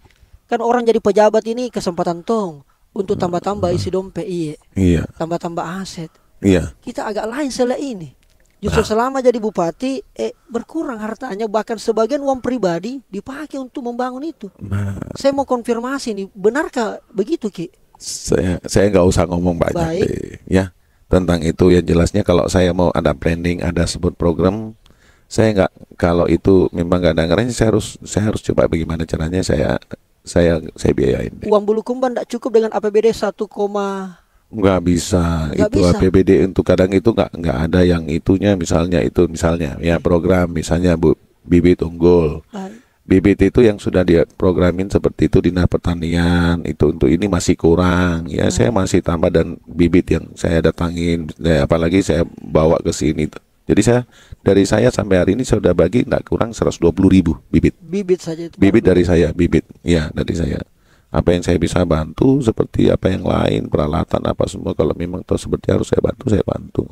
kan orang jadi pejabat ini kesempatan tong untuk hmm. tambah-tambah isi hmm. dompet iya iya tambah-tambah aset iya kita agak lain selain ini justru nah. selama jadi bupati eh berkurang hartanya bahkan sebagian uang pribadi dipakai untuk membangun itu nah. saya mau konfirmasi nih benarkah begitu ki saya saya nggak usah ngomong banyak Baik. deh ya tentang itu ya jelasnya kalau saya mau ada planning ada sebut program saya nggak kalau itu memang nggak ada saya harus saya harus coba bagaimana caranya saya saya saya biayain. Deh. Uang bulu kumban tidak cukup dengan APBD 1, nggak bisa nggak itu bisa. APBD untuk kadang itu nggak nggak ada yang itunya misalnya itu misalnya ya program misalnya bu bibit unggul bibit itu yang sudah dia programin seperti itu dinas pertanian itu untuk ini masih kurang ya Baik. saya hmm. masih tambah dan bibit yang saya datangin ya, apalagi saya bawa ke sini jadi saya dari saya sampai hari ini sudah bagi tidak kurang 120 ribu bibit. Bibit saja itu. Bibit dari saya, bibit. Ya dari saya. Apa yang saya bisa bantu seperti apa yang lain peralatan apa semua kalau memang tahu seperti harus saya bantu saya bantu.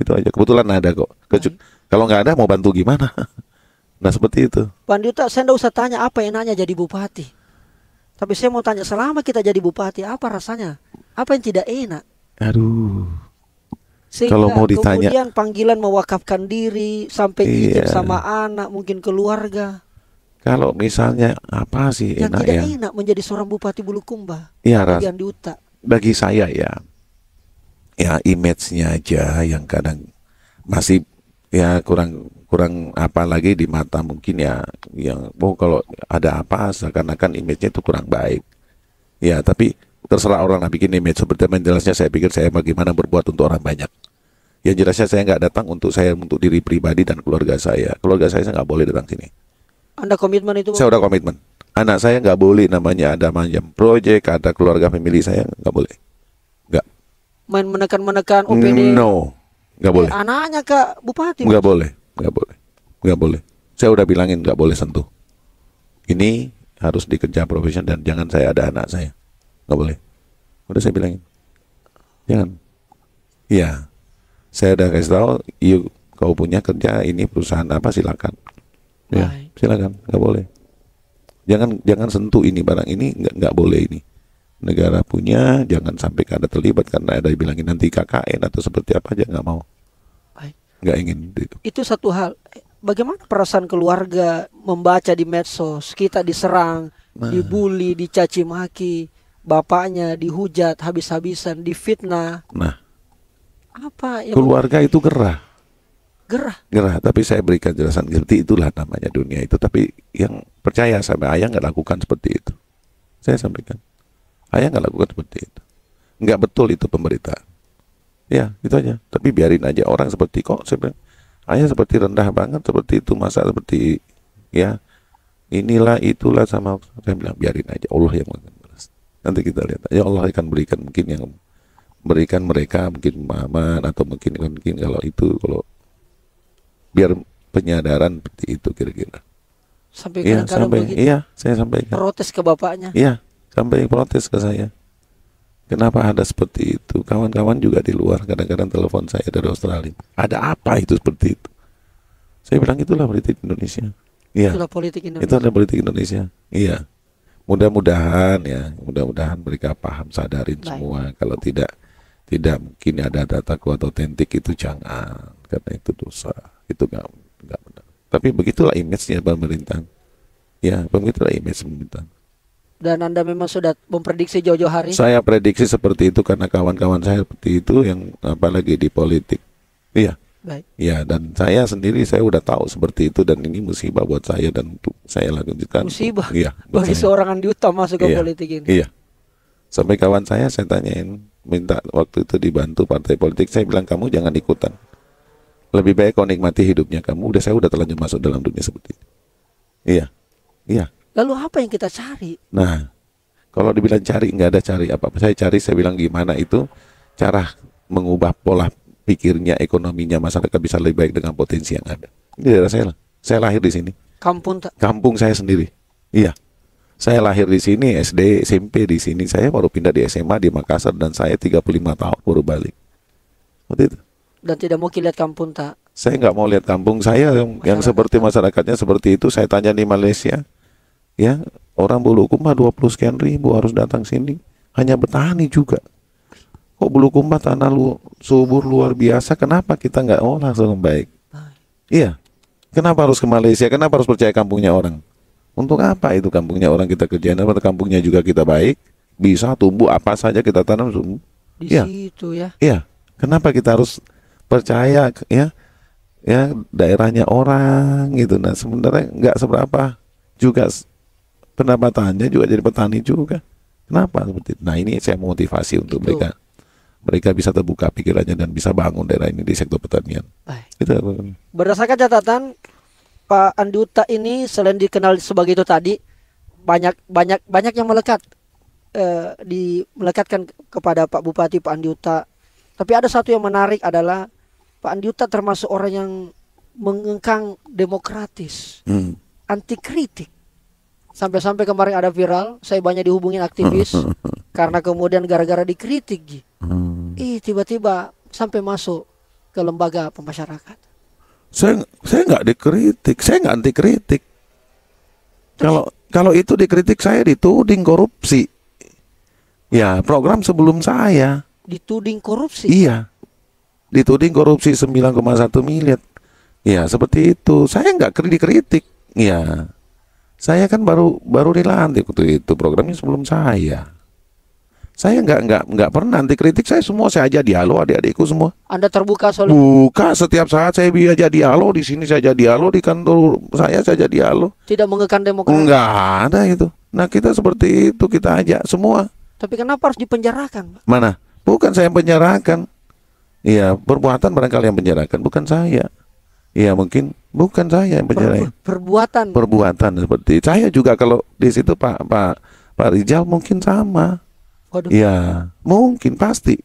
Itu aja kebetulan ada kok. Kecut, kalau nggak ada mau bantu gimana? [LAUGHS] Nah seperti itu. Pak saya nggak usah tanya apa yang nanya jadi bupati. Tapi saya mau tanya selama kita jadi bupati apa rasanya? Apa yang tidak enak? Aduh sehingga kalau mau ditanya kemudian panggilan mewakafkan diri sampai iya. sama anak mungkin keluarga kalau misalnya apa sih yang enak tidak ya? enak menjadi seorang bupati Bulukumba iya, ya, bagian di Uta bagi saya ya ya image-nya aja yang kadang masih ya kurang kurang apa lagi di mata mungkin ya yang oh kalau ada apa seakan-akan image-nya itu kurang baik ya tapi terserah orang lah bikin image seperti yang jelasnya saya pikir saya bagaimana berbuat untuk orang banyak yang jelasnya saya nggak datang untuk saya untuk diri pribadi dan keluarga saya keluarga saya nggak boleh datang sini anda komitmen itu saya udah komitmen anak saya nggak boleh namanya ada macam proyek ada keluarga pemilih saya nggak boleh nggak main menekan menekan opini? no nggak eh, boleh anaknya ke bupati nggak boleh nggak boleh nggak boleh saya udah bilangin nggak boleh sentuh ini harus dikerja profesional dan jangan saya ada anak saya nggak boleh Udah saya bilangin. Jangan. Ya iya. Saya udah kasih tahu, yuk kau punya kerja ini perusahaan apa silakan. Ya, silakan, nggak boleh. Jangan jangan sentuh ini barang ini nggak nggak boleh ini. Negara punya, jangan sampai ada terlibat karena ada bilangin nanti KKN atau seperti apa aja nggak mau. Nggak ingin itu. Itu satu hal. Bagaimana perasaan keluarga membaca di medsos kita diserang, nah. dibully, dicaci maki? bapaknya dihujat habis-habisan, difitnah. Nah, apa? Ya keluarga itu gerah. Gerah. Gerah. Tapi saya berikan jelasan ganti itulah namanya dunia itu. Tapi yang percaya sama ayah nggak lakukan seperti itu. Saya sampaikan, ayah nggak lakukan seperti itu. Nggak betul itu pemberitaan. Ya, itu aja. Tapi biarin aja orang seperti kok saya bilang, ayah seperti rendah banget seperti itu masa seperti ya inilah itulah sama saya bilang biarin aja Allah yang Nanti kita lihat. Ya Allah akan berikan mungkin yang berikan mereka mungkin aman atau mungkin mungkin kalau itu kalau biar penyadaran seperti itu kira-kira. Sampai ya, sampai, begitu. Iya, saya sampaikan. Protes ke bapaknya. Iya, sampai protes ke saya. Kenapa ada seperti itu? Kawan-kawan juga di luar kadang-kadang telepon saya dari Australia. Ada apa itu seperti itu? Saya bilang itulah politik Indonesia. Iya. Itulah politik Indonesia. Itu adalah politik Indonesia. Iya mudah-mudahan ya mudah-mudahan mereka paham sadarin Baik. semua kalau tidak tidak mungkin ada data kuat otentik itu jangan karena itu dosa itu nggak nggak benar tapi begitulah image-nya pemerintah ya begitulah image pemerintah dan anda memang sudah memprediksi jauh-jauh hari saya prediksi seperti itu karena kawan-kawan saya seperti itu yang apalagi di politik iya Baik. Ya, dan saya sendiri saya udah tahu seperti itu dan ini musibah buat saya dan untuk saya lanjutkan. Musibah. Iya. [LAUGHS] Bagi saya. seorang yang diutama masuk iya. politik ini. Iya. Sampai kawan saya saya tanyain minta waktu itu dibantu partai politik, saya bilang kamu jangan ikutan. Lebih baik kau nikmati hidupnya kamu. Udah saya udah terlanjur masuk dalam dunia seperti itu. Iya. Iya. Lalu apa yang kita cari? Nah, kalau dibilang cari nggak ada cari apa. Saya cari saya bilang gimana itu cara mengubah pola pikirnya, ekonominya masyarakat bisa lebih baik dengan potensi yang ada. Ini daerah saya lah. Saya lahir di sini. Kampung tak? Kampung saya sendiri. Iya. Saya lahir di sini, SD, SMP di sini. Saya baru pindah di SMA di Makassar dan saya 35 tahun baru balik. Seperti itu. Dan tidak mau lihat kampung tak? Saya nggak mau lihat kampung saya yang, yang seperti masyarakatnya seperti itu. Saya tanya di Malaysia, ya orang bulu kumah dua 20 sekian ribu harus datang sini. Hanya petani juga kok bulu kumbat tanah lu, subur luar biasa kenapa kita nggak olah oh, sebaik baik iya kenapa harus ke Malaysia kenapa harus percaya kampungnya orang untuk apa itu kampungnya orang kita kerjain apa kampungnya juga kita baik bisa tumbuh apa saja kita tanam sum di iya. situ ya iya kenapa kita harus percaya ya ya daerahnya orang gitu nah sebenarnya nggak seberapa juga pendapatannya juga jadi petani juga kenapa seperti nah ini saya motivasi untuk itu. mereka mereka bisa terbuka pikirannya dan bisa bangun daerah ini di sektor pertanian. Itu. Berdasarkan catatan Pak Anduta ini selain dikenal sebagai itu tadi banyak banyak banyak yang melekat eh, di melekatkan kepada Pak Bupati Pak Anduta. Tapi ada satu yang menarik adalah Pak Anduta termasuk orang yang mengengkang demokratis, hmm. anti kritik. Sampai-sampai kemarin ada viral, saya banyak dihubungin aktivis [LAUGHS] karena kemudian gara-gara dikritik. Hmm. Ih, tiba-tiba sampai masuk ke lembaga pemasyarakatan. Saya saya nggak dikritik, saya nggak anti kritik. Kalau kalau itu dikritik saya dituding korupsi. Ya, program sebelum saya. Dituding korupsi. Iya. Dituding korupsi 9,1 miliar. Ya, seperti itu. Saya nggak kritik. Ya. Saya kan baru baru dilantik waktu itu programnya sebelum saya. Saya nggak nggak nggak pernah nanti kritik. Saya semua saya aja dialog adik-adikku semua. Anda terbuka soal. Buka setiap saat saya bisa dialog di sini saya jadi dialog di kantor saya saya jadi dialog. Tidak mengekang demokrasi. Enggak ada itu. Nah kita seperti itu kita aja semua. Tapi kenapa harus dipenjarakan? Mana? Bukan saya yang penjarakan. Iya perbuatan barangkali yang penjarakan bukan saya. Iya mungkin bukan saya yang penjarakan. Per, perbuatan. Perbuatan seperti saya juga kalau di situ Pak Pak Pak Rijal mungkin sama. Waduh. Ya, mungkin pasti.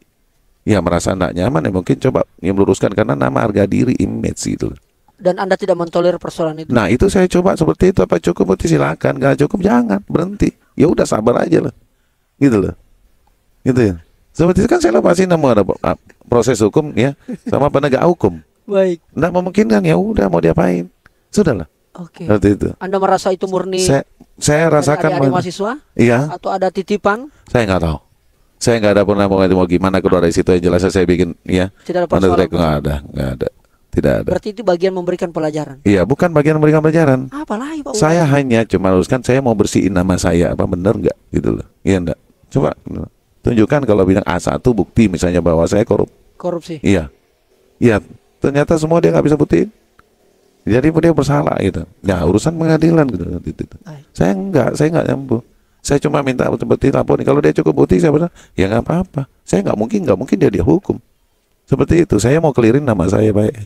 Ya merasa tidak nyaman ya mungkin coba yang meluruskan karena nama harga diri image itu. Dan Anda tidak mentolerir persoalan itu. Nah, itu saya coba seperti itu apa cukup berarti silakan, enggak cukup jangan, berhenti. Ya udah sabar aja lah. Gitu loh. Gitu ya. Seperti itu kan saya lepasin nama ada ah, proses hukum ya sama [LAUGHS] penegak hukum. Baik. Nah, memungkinkan ya udah mau diapain. Sudahlah. Oke. Okay. itu. Anda merasa itu murni? Saya, saya rasakan. Ada mahasiswa? Iya. Atau ada titipan? Saya nggak tahu. Saya nggak ada pernah mau mau gimana keluar dari situ yang jelas saya bikin ya. Tidak ada persoalan. Tidak ada, nggak ada. Tidak ada. Berarti itu bagian memberikan pelajaran. Iya, bukan bagian memberikan pelajaran. Apalah, Pak. Saya Uwe. hanya cuma luruskan saya mau bersihin nama saya apa benar nggak gitu loh. Iya enggak. Coba tunjukkan kalau bilang A1 ah, bukti misalnya bahwa saya korup. Korupsi. Iya. Iya, ternyata semua dia nggak bisa buktiin jadi dia bersalah gitu ya urusan pengadilan gitu, kan, gitu, gitu. saya enggak saya enggak nyambung saya cuma minta bukti laporan kalau dia cukup bukti saya bilang ya nggak apa-apa saya nggak mungkin nggak mungkin dia dihukum seperti itu saya mau kelirin nama saya baik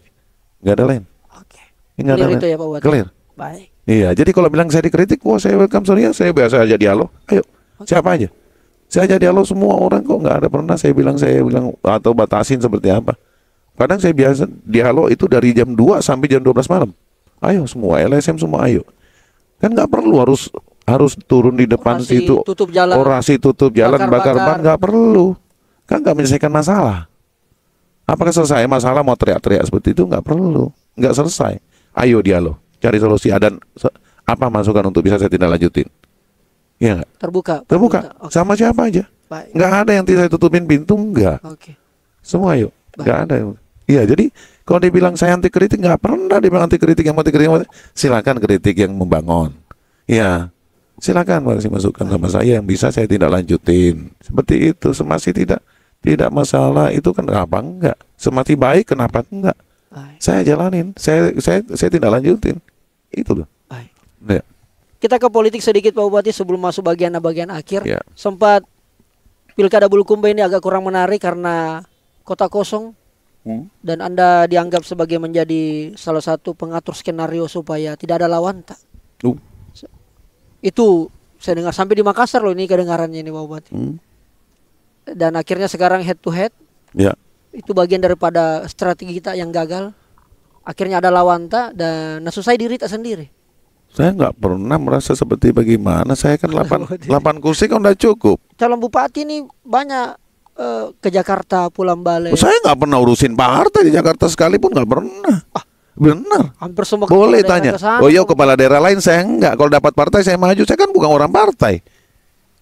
nggak ada lain oke okay. nggak ada lain itu ya, Pak Wati. clear baik iya jadi kalau bilang saya dikritik wah saya welcome sorry ya, saya biasa aja dialog ayo okay. siapa aja saya aja dialog semua orang kok nggak ada pernah saya bilang saya bilang atau batasin seperti apa Kadang saya biasa di Halo itu dari jam 2 sampai jam 12 malam. Ayo semua LSM semua ayo. Kan nggak perlu harus harus turun di depan orasi situ. Tutup jalan. Orasi tutup jalan bakar ban nggak perlu. Kan nggak menyelesaikan masalah. Apakah selesai masalah mau teriak-teriak seperti itu nggak perlu. Nggak selesai. Ayo dialog, cari solusi ada ah, apa masukan untuk bisa saya tindak lanjutin. Ya Terbuka. Terbuka. Terbuka. Okay. Sama siapa aja. Baik. Nggak ada yang tidak tutupin pintu nggak. Oke. Okay. Semua ayo Baik. Nggak ada. Yang... Iya, jadi kalau dibilang saya anti kritik nggak pernah dibilang anti kritik yang anti kritik, yang kritik. silakan kritik yang membangun. Iya, silakan masih masukkan sama saya yang bisa saya tidak lanjutin. Seperti itu, semasi tidak tidak masalah itu kan kenapa enggak? Semati baik kenapa enggak? Baik. Saya jalanin, saya saya saya tidak lanjutin. Itu loh. Baik. Ya. Kita ke politik sedikit Pak Bupati sebelum masuk bagian bagian akhir. Ya. Sempat Pilkada Bulukumba ini agak kurang menarik karena kota kosong hmm? dan anda dianggap sebagai menjadi salah satu pengatur skenario supaya tidak ada lawan tak uh. itu saya dengar sampai di Makassar loh ini kedengarannya ini Pak Bupati. hmm? dan akhirnya sekarang head to head ya. itu bagian daripada strategi kita yang gagal akhirnya ada lawan tak dan nah susah diri tak sendiri saya nggak pernah merasa seperti bagaimana saya kan 8, [LAUGHS] 8 kursi kan udah cukup calon bupati ini banyak Eh, ke Jakarta pulang balik? Oh, saya nggak pernah urusin Pak Harta di Jakarta sekalipun nggak pernah. Ah. Benar. Hampir semua boleh tanya. oh iya kepala daerah lain saya nggak. Kalau dapat partai saya maju. Saya kan bukan orang partai.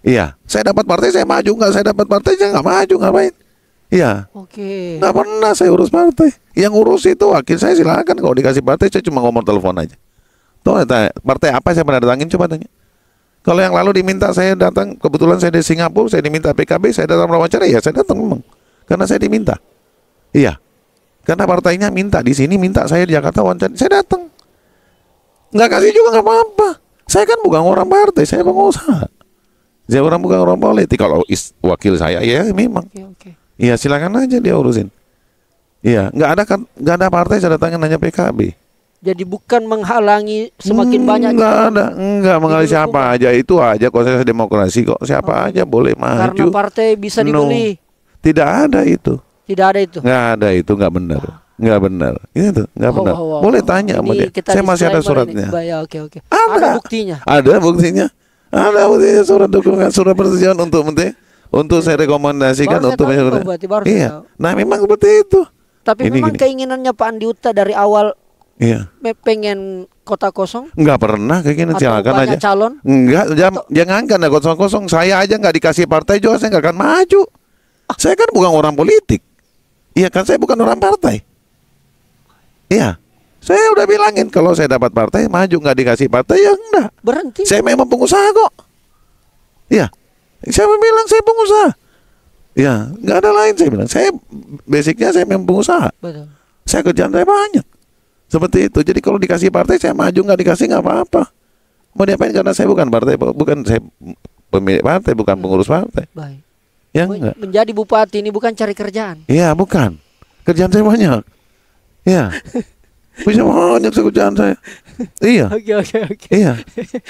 Iya. Saya dapat partai saya maju Nggak Saya dapat partai saya nggak maju ngapain? Iya. Oke. Okay. Nggak pernah saya urus partai. Yang urus itu wakil saya silakan kalau dikasih partai saya cuma ngomong telepon aja. Tuh tanya, partai apa saya pernah datangin coba tanya. Kalau yang lalu diminta saya datang, kebetulan saya di Singapura, saya diminta PKB, saya datang wawancara, ya saya datang memang. Karena saya diminta. Iya. Karena partainya minta di sini, minta saya di Jakarta wawancara, saya datang. Nggak kasih juga nggak apa-apa. Saya kan bukan orang partai, saya pengusaha. Saya orang bukan orang politik. Kalau is, wakil saya ya memang. Iya silakan aja dia urusin. Iya, nggak ada kan, nggak ada partai saya datangin nanya PKB. Jadi bukan menghalangi semakin banyak. Enggak ada, gitu. enggak menghalangi siapa aja itu aja proses demokrasi kok. Siapa oh. aja boleh maju. Karena partai bisa dibeli. Tidak ada itu. Tidak ada itu. Enggak ada itu, enggak benar. Enggak benar. Iya tuh enggak oh, benar. Oh, oh, boleh tanya sama dia. Saya masih ada suratnya. Ini. Ya, okay, okay. Ada. ada buktinya. Ada buktinya. Ada buktinya surat dukungan, surat persetujuan untuk menteri untuk saya rekomendasikan baru untuk saya tahu, baru iya. Tahu. Nah, memang seperti itu. Tapi ini memang gini. keinginannya Pak Andi Uta dari awal Iya. Pengen kota kosong? Enggak pernah kayak gini silakan aja. calon? Enggak, jangan jangan kan nah, kosong kosong. Saya aja nggak dikasih partai juga saya nggak akan maju. Ah. Saya kan bukan orang politik. Iya kan saya bukan orang partai. Iya. Saya udah bilangin kalau saya dapat partai maju nggak dikasih partai ya enggak. Berhenti. Saya memang pengusaha kok. Iya. Saya memang bilang saya pengusaha. Iya, nggak ada lain saya bilang. Saya basicnya saya memang pengusaha. Betul. Saya kerjaan saya banyak. Seperti itu. Jadi kalau dikasih partai saya maju nggak dikasih nggak apa-apa. Mau diapain karena saya bukan partai, bukan saya pemilik partai, bukan hmm. pengurus partai. Baik. Ya enggak. Menjadi bupati ini bukan cari kerjaan. Iya, bukan. Kerjaan saya banyak. Iya. [LAUGHS] Bisa banyak kerjaan saya. Iya. [LAUGHS] Oke, oke, oke. Iya.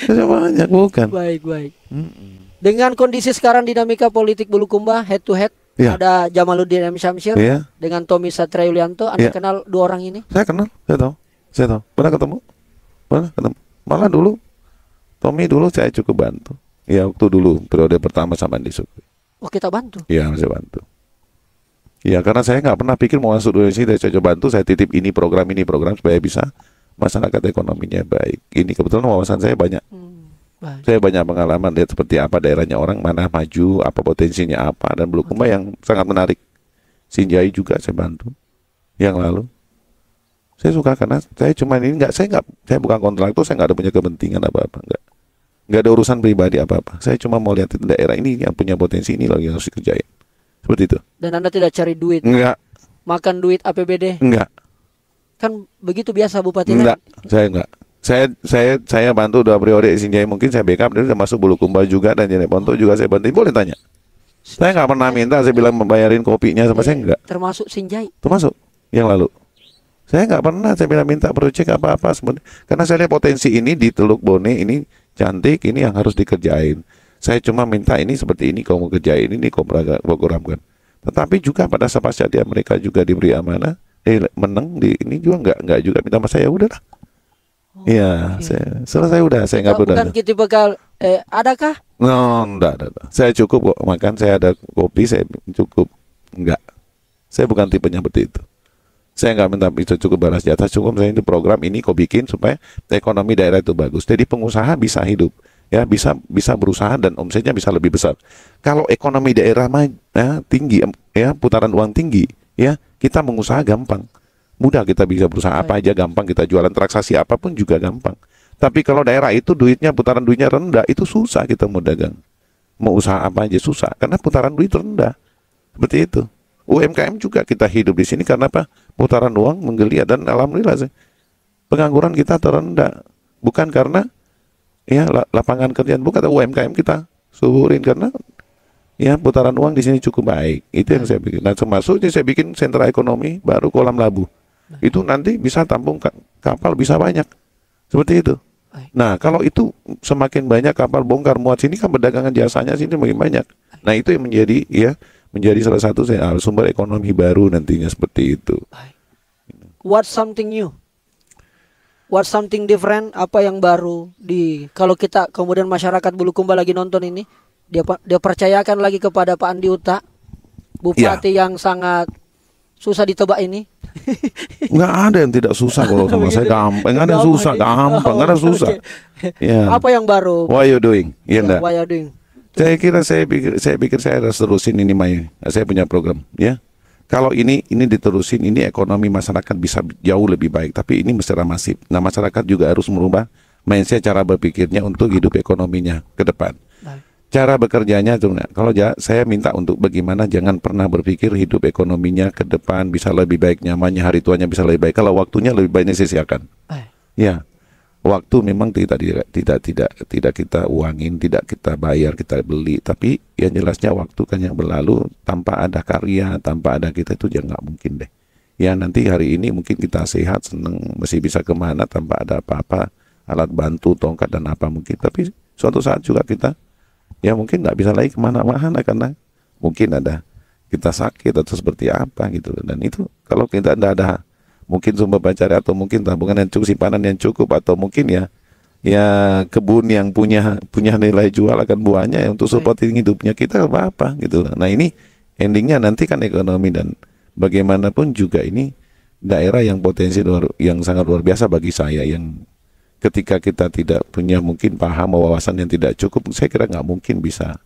Bisa banyak bukan. Baik, baik. Mm -mm. Dengan kondisi sekarang dinamika politik Bulukumba head to head Yeah. Ada Jamaluddin M Syamsir yeah. dengan Tommy Satria Yulianto. Anda yeah. kenal dua orang ini? Saya kenal, saya tahu. Saya tahu. Pernah ketemu? Pernah ketemu. Malah dulu Tommy dulu saya cukup bantu. Ya waktu dulu periode pertama sama Andi Sukri. Oh kita bantu? Iya masih bantu. Iya karena saya nggak pernah pikir mau masuk Indonesia saya coba bantu, saya titip ini program ini program supaya bisa masyarakat ekonominya baik. Ini kebetulan wawasan saya banyak. Hmm Baik. Saya banyak pengalaman lihat seperti apa daerahnya orang, mana maju, apa potensinya apa dan belum okay. yang sangat menarik. Sinjai juga saya bantu yang lalu. Saya suka karena saya cuma ini nggak saya nggak saya bukan kontraktor, saya nggak ada punya kepentingan apa-apa nggak nggak ada urusan pribadi apa-apa. Saya cuma mau lihat itu daerah ini yang punya potensi ini lagi harus dikerjain. Seperti itu. Dan Anda tidak cari duit? nggak Makan duit APBD? nggak Kan begitu biasa Bupati? Kan? nggak saya nggak saya saya saya bantu dua priori Sinjai mungkin saya backup dia termasuk masuk bulu kumba juga dan jenis pontok juga saya bantu boleh tanya saya nggak pernah minta saya bilang membayarin kopinya sama saya enggak eh, termasuk Sinjai termasuk yang lalu saya nggak pernah saya bilang minta proyek apa apa sebenarnya karena saya lihat potensi ini di Teluk Bone ini cantik ini yang harus dikerjain saya cuma minta ini seperti ini mau kerjain ini kau programkan tetapi juga pada sepasca dia mereka juga diberi amanah eh menang di ini juga nggak nggak juga minta sama saya udahlah Oh, iya, okay. saya, selesai udah, saya nggak perlu. Oh, bukan kita bakal, eh, adakah? No, enggak, enggak, Saya cukup kok makan, saya ada kopi, saya cukup. Enggak, saya bukan tipenya seperti itu. Saya nggak minta itu cukup balas jatah, cukup saya itu program ini kok bikin supaya ekonomi daerah itu bagus. Jadi pengusaha bisa hidup, ya bisa bisa berusaha dan omsetnya bisa lebih besar. Kalau ekonomi daerah mah ya, tinggi, ya putaran uang tinggi, ya kita mengusaha gampang mudah kita bisa berusaha apa oh, iya. aja gampang kita jualan transaksi apapun juga gampang. Tapi iya. kalau daerah itu duitnya putaran duitnya rendah, itu susah kita mau dagang. Mau usaha apa aja susah karena putaran duit rendah. Seperti itu. UMKM juga kita hidup di sini karena apa? Putaran uang menggeliat dan alhamdulillah sih. Pengangguran kita terendah bukan karena ya lapangan kerjaan bukan UMKM kita suburin karena ya putaran uang di sini cukup baik. Itu yang hmm. saya bikin. Nah, termasuknya saya bikin sentra ekonomi baru kolam labu. Nah. itu nanti bisa tampung kapal bisa banyak seperti itu nah kalau itu semakin banyak kapal bongkar muat sini kan perdagangan jasanya sini makin banyak nah itu yang menjadi ya menjadi salah satu ah, sumber ekonomi baru nantinya seperti itu what something new what something different apa yang baru di kalau kita kemudian masyarakat Bulukumba lagi nonton ini dia dia percayakan lagi kepada Pak Andi Uta bupati ya. yang sangat susah ditebak ini? Enggak [LAUGHS] ada yang tidak susah kalau sama saya gampang. Enggak ada yang susah, gampang, enggak ada oh, susah. Ya. Apa yang baru? What you doing? Iya enggak? Ya, What you doing? Saya kira saya pikir saya pikir saya harus terusin ini Maya. Saya punya program, ya. Kalau ini ini diterusin, ini ekonomi masyarakat bisa jauh lebih baik. Tapi ini secara masif. Nah masyarakat juga harus merubah mindset cara berpikirnya untuk hidup ekonominya ke depan. Baik cara bekerjanya itu kalau ya, saya minta untuk bagaimana jangan pernah berpikir hidup ekonominya ke depan bisa lebih baik nyamannya hari tuanya bisa lebih baik kalau waktunya lebih banyak sisiakan eh. ya waktu memang tidak tidak tidak tidak tidak kita uangin tidak kita bayar kita beli tapi yang jelasnya waktu kan yang berlalu tanpa ada karya tanpa ada kita itu jangan ya nggak mungkin deh ya nanti hari ini mungkin kita sehat seneng masih bisa kemana tanpa ada apa-apa alat bantu tongkat dan apa mungkin tapi suatu saat juga kita ya mungkin nggak bisa lagi kemana-mana karena mungkin ada kita sakit atau seperti apa gitu dan itu kalau kita tidak ada mungkin sumber pencari atau mungkin tabungan yang cukup simpanan yang cukup atau mungkin ya ya kebun yang punya punya nilai jual akan buahnya ya, untuk supporting hidupnya kita apa apa gitu nah ini endingnya nanti kan ekonomi dan bagaimanapun juga ini daerah yang potensi luar yang sangat luar biasa bagi saya yang ketika kita tidak punya mungkin paham wawasan yang tidak cukup, saya kira nggak mungkin bisa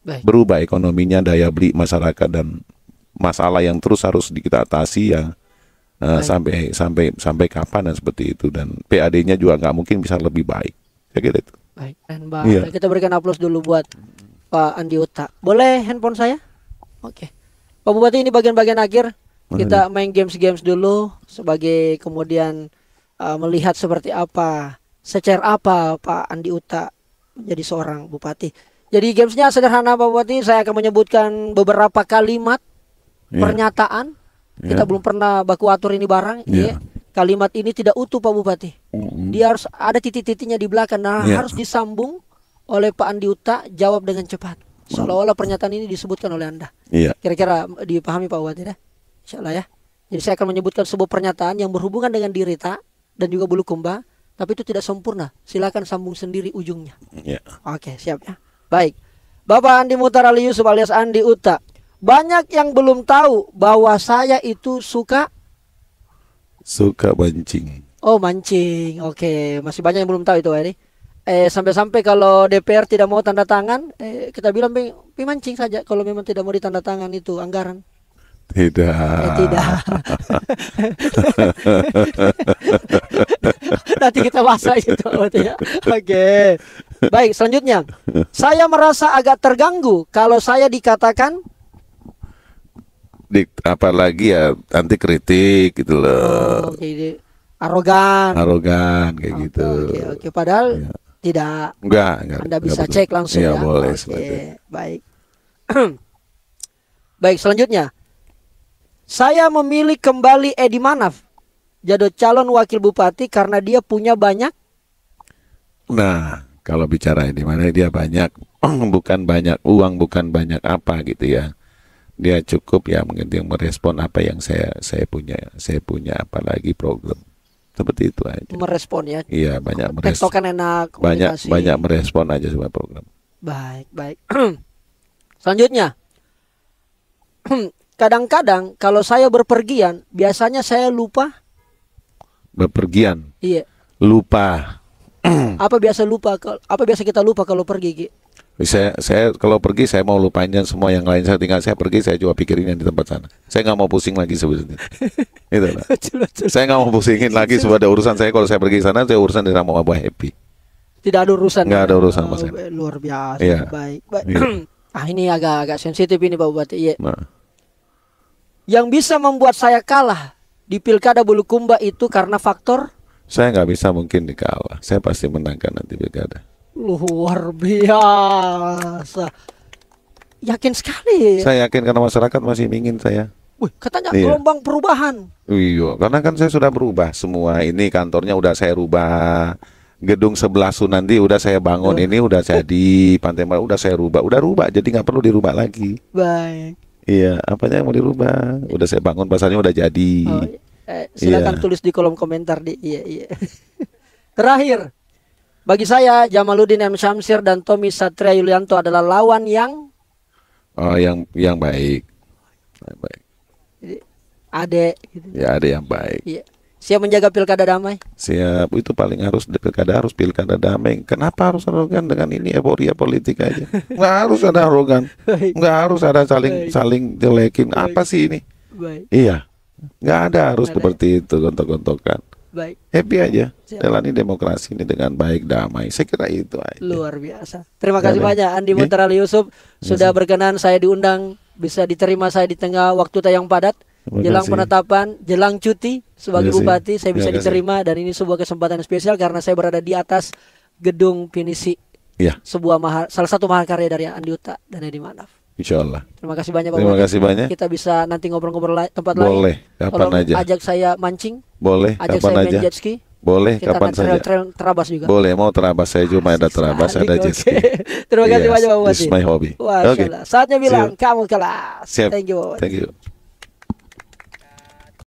Baik. berubah ekonominya, daya beli masyarakat dan masalah yang terus harus kita atasi ya uh, sampai sampai sampai kapan dan seperti itu dan PAD-nya juga nggak mungkin bisa lebih baik. Saya kira itu. Baik, dan iya. kita berikan aplaus dulu buat Pak Andi Uta. Boleh handphone saya? Oke. Pak Bupati ini bagian-bagian akhir kita main games-games dulu sebagai kemudian Eh, melihat seperti apa, secer apa Pak Andi Uta menjadi seorang bupati. Jadi gamesnya sederhana Pak Bupati, saya akan menyebutkan beberapa kalimat yeah. pernyataan. Yeah. Kita belum pernah baku atur ini barang. Yeah. Yeah. Kalimat ini tidak utuh Pak Bupati. Mm-hmm. Dia harus ada titik-titiknya di belakang. Nah yeah. harus disambung oleh Pak Andi Uta jawab dengan cepat. Mm. Seolah-olah pernyataan ini disebutkan oleh Anda. Yeah. Kira-kira dipahami Pak Bupati ya? Insya Allah ya. Jadi saya akan menyebutkan sebuah pernyataan yang berhubungan dengan diri tak dan juga bulu kumba, tapi itu tidak sempurna. Silakan sambung sendiri ujungnya. Yeah. Oke, okay, siap ya. Baik. Bapak Andi Mutar Ali Yusuf alias Andi Uta. Banyak yang belum tahu bahwa saya itu suka suka mancing. Oh, mancing. Oke, masih banyak yang belum tahu itu, Eri. Eh sampai-sampai kalau DPR tidak mau tanda tangan, eh, kita bilang pi mancing saja kalau memang tidak mau ditanda tangan itu anggaran. Tidak. Eh, tidak. Nanti kita aja itu. Ya. Oke. Okay. Baik, selanjutnya. Saya merasa agak terganggu kalau saya dikatakan di, apalagi ya anti kritik gitu loh. Oh, jadi arogan. Arogan kayak oh, gitu. Oke, okay, oke. Okay. Padahal ya. tidak. Enggak, enggak. Anda bisa betul. cek langsung ya. ya. boleh. Oke, okay. baik. [CLEARS THROAT] baik, selanjutnya. Saya memilih kembali Edi Manaf jadi calon wakil bupati karena dia punya banyak. Nah, kalau bicara Edi Manaf dia banyak [CLEARS THROAT] bukan banyak uang, bukan banyak apa gitu ya. Dia cukup ya mungkin dia merespon apa yang saya saya punya, saya punya apalagi program seperti itu aja. Merespon ya. Iya, banyak merespon. enak. Banyak banyak merespon aja semua program. Baik, baik. [CLEARS THROAT] Selanjutnya. [CLEARS THROAT] kadang-kadang kalau saya berpergian biasanya saya lupa berpergian iya lupa [CLEARS THROAT] apa biasa lupa apa biasa kita lupa kalau pergi Ki? saya saya kalau pergi saya mau lupain semua yang lain saya tinggal saya pergi saya coba pikirin yang di tempat sana saya nggak mau pusing lagi sebetulnya [LAUGHS] itu lah saya nggak mau pusingin lagi sebab ada urusan saya kalau saya pergi sana saya urusan dari sama abah happy tidak ada urusan nggak ya? ada urusan mas oh, luar biasa ya. baik, baik. Ya. [CLEARS THROAT] ah ini agak agak sensitif ini bapak iya nah. Yang bisa membuat saya kalah di pilkada Bulukumba itu karena faktor? Saya nggak bisa mungkin dikalah. Saya pasti menangkan nanti pilkada. Luar biasa. Yakin sekali. Saya yakin karena masyarakat masih ingin saya. Wih, katanya iya. gelombang perubahan. Iya, karena kan saya sudah berubah semua. Ini kantornya udah saya rubah. Gedung sebelah Nanti udah saya bangun. Uh. Ini udah jadi. Pantai malu. udah saya rubah. Udah rubah, jadi nggak perlu dirubah lagi. Baik. Iya, apanya yang mau dirubah? Udah saya bangun pasalnya udah jadi. Oh, eh, silakan iya. tulis di kolom komentar di. Iya, iya. [LAUGHS] Terakhir, bagi saya Jamaluddin M Syamsir dan Tommy Satria Yulianto adalah lawan yang Oh, yang yang baik. baik. Ade gitu. Ya, ada yang baik. Iya. Siap menjaga pilkada damai? Siap, itu paling harus pilkada harus pilkada damai. Kenapa harus arogan dengan ini euforia politik aja? Enggak harus ada arogan, Enggak harus ada saling Baik. saling jelekin. Baik. Apa sih ini? Baik. Iya, Enggak ada harus Baik. seperti itu gontok-gontokan. Baik. Happy aja. Jalani demokrasi ini dengan baik damai. Saya kira itu aja. Luar biasa. Terima kasih banyak Andi iya. Muntara Yusuf iya, sudah berkenan saya diundang bisa diterima saya di tengah waktu tayang padat. jelang penetapan, jelang cuti sebagai iya bupati saya bisa iya, diterima dan ini sebuah kesempatan spesial karena saya berada di atas gedung Pinisi. Ya. Sebuah mahal, salah satu mahakarya karya dari Andi Uta dan Edi Manaf. Insya Allah. Terima kasih banyak Pak. Terima kasih banyak. Kita bisa nanti ngobrol-ngobrol la tempat Boleh, lain. Boleh. Kapan aja. Ajak saya mancing. Boleh. Ajak kapan saya aja. main jet ski. Boleh, kita kapan saja. Trail, trail, terabas juga. Boleh, mau terabas saya cuma ada terabas, ada jet ski. [LAUGHS] Terima kasih yes, iya, banyak Pak Bupati. This my hobby. Oke. okay. Saatnya bilang kamu Siap. Thank you. Thank you.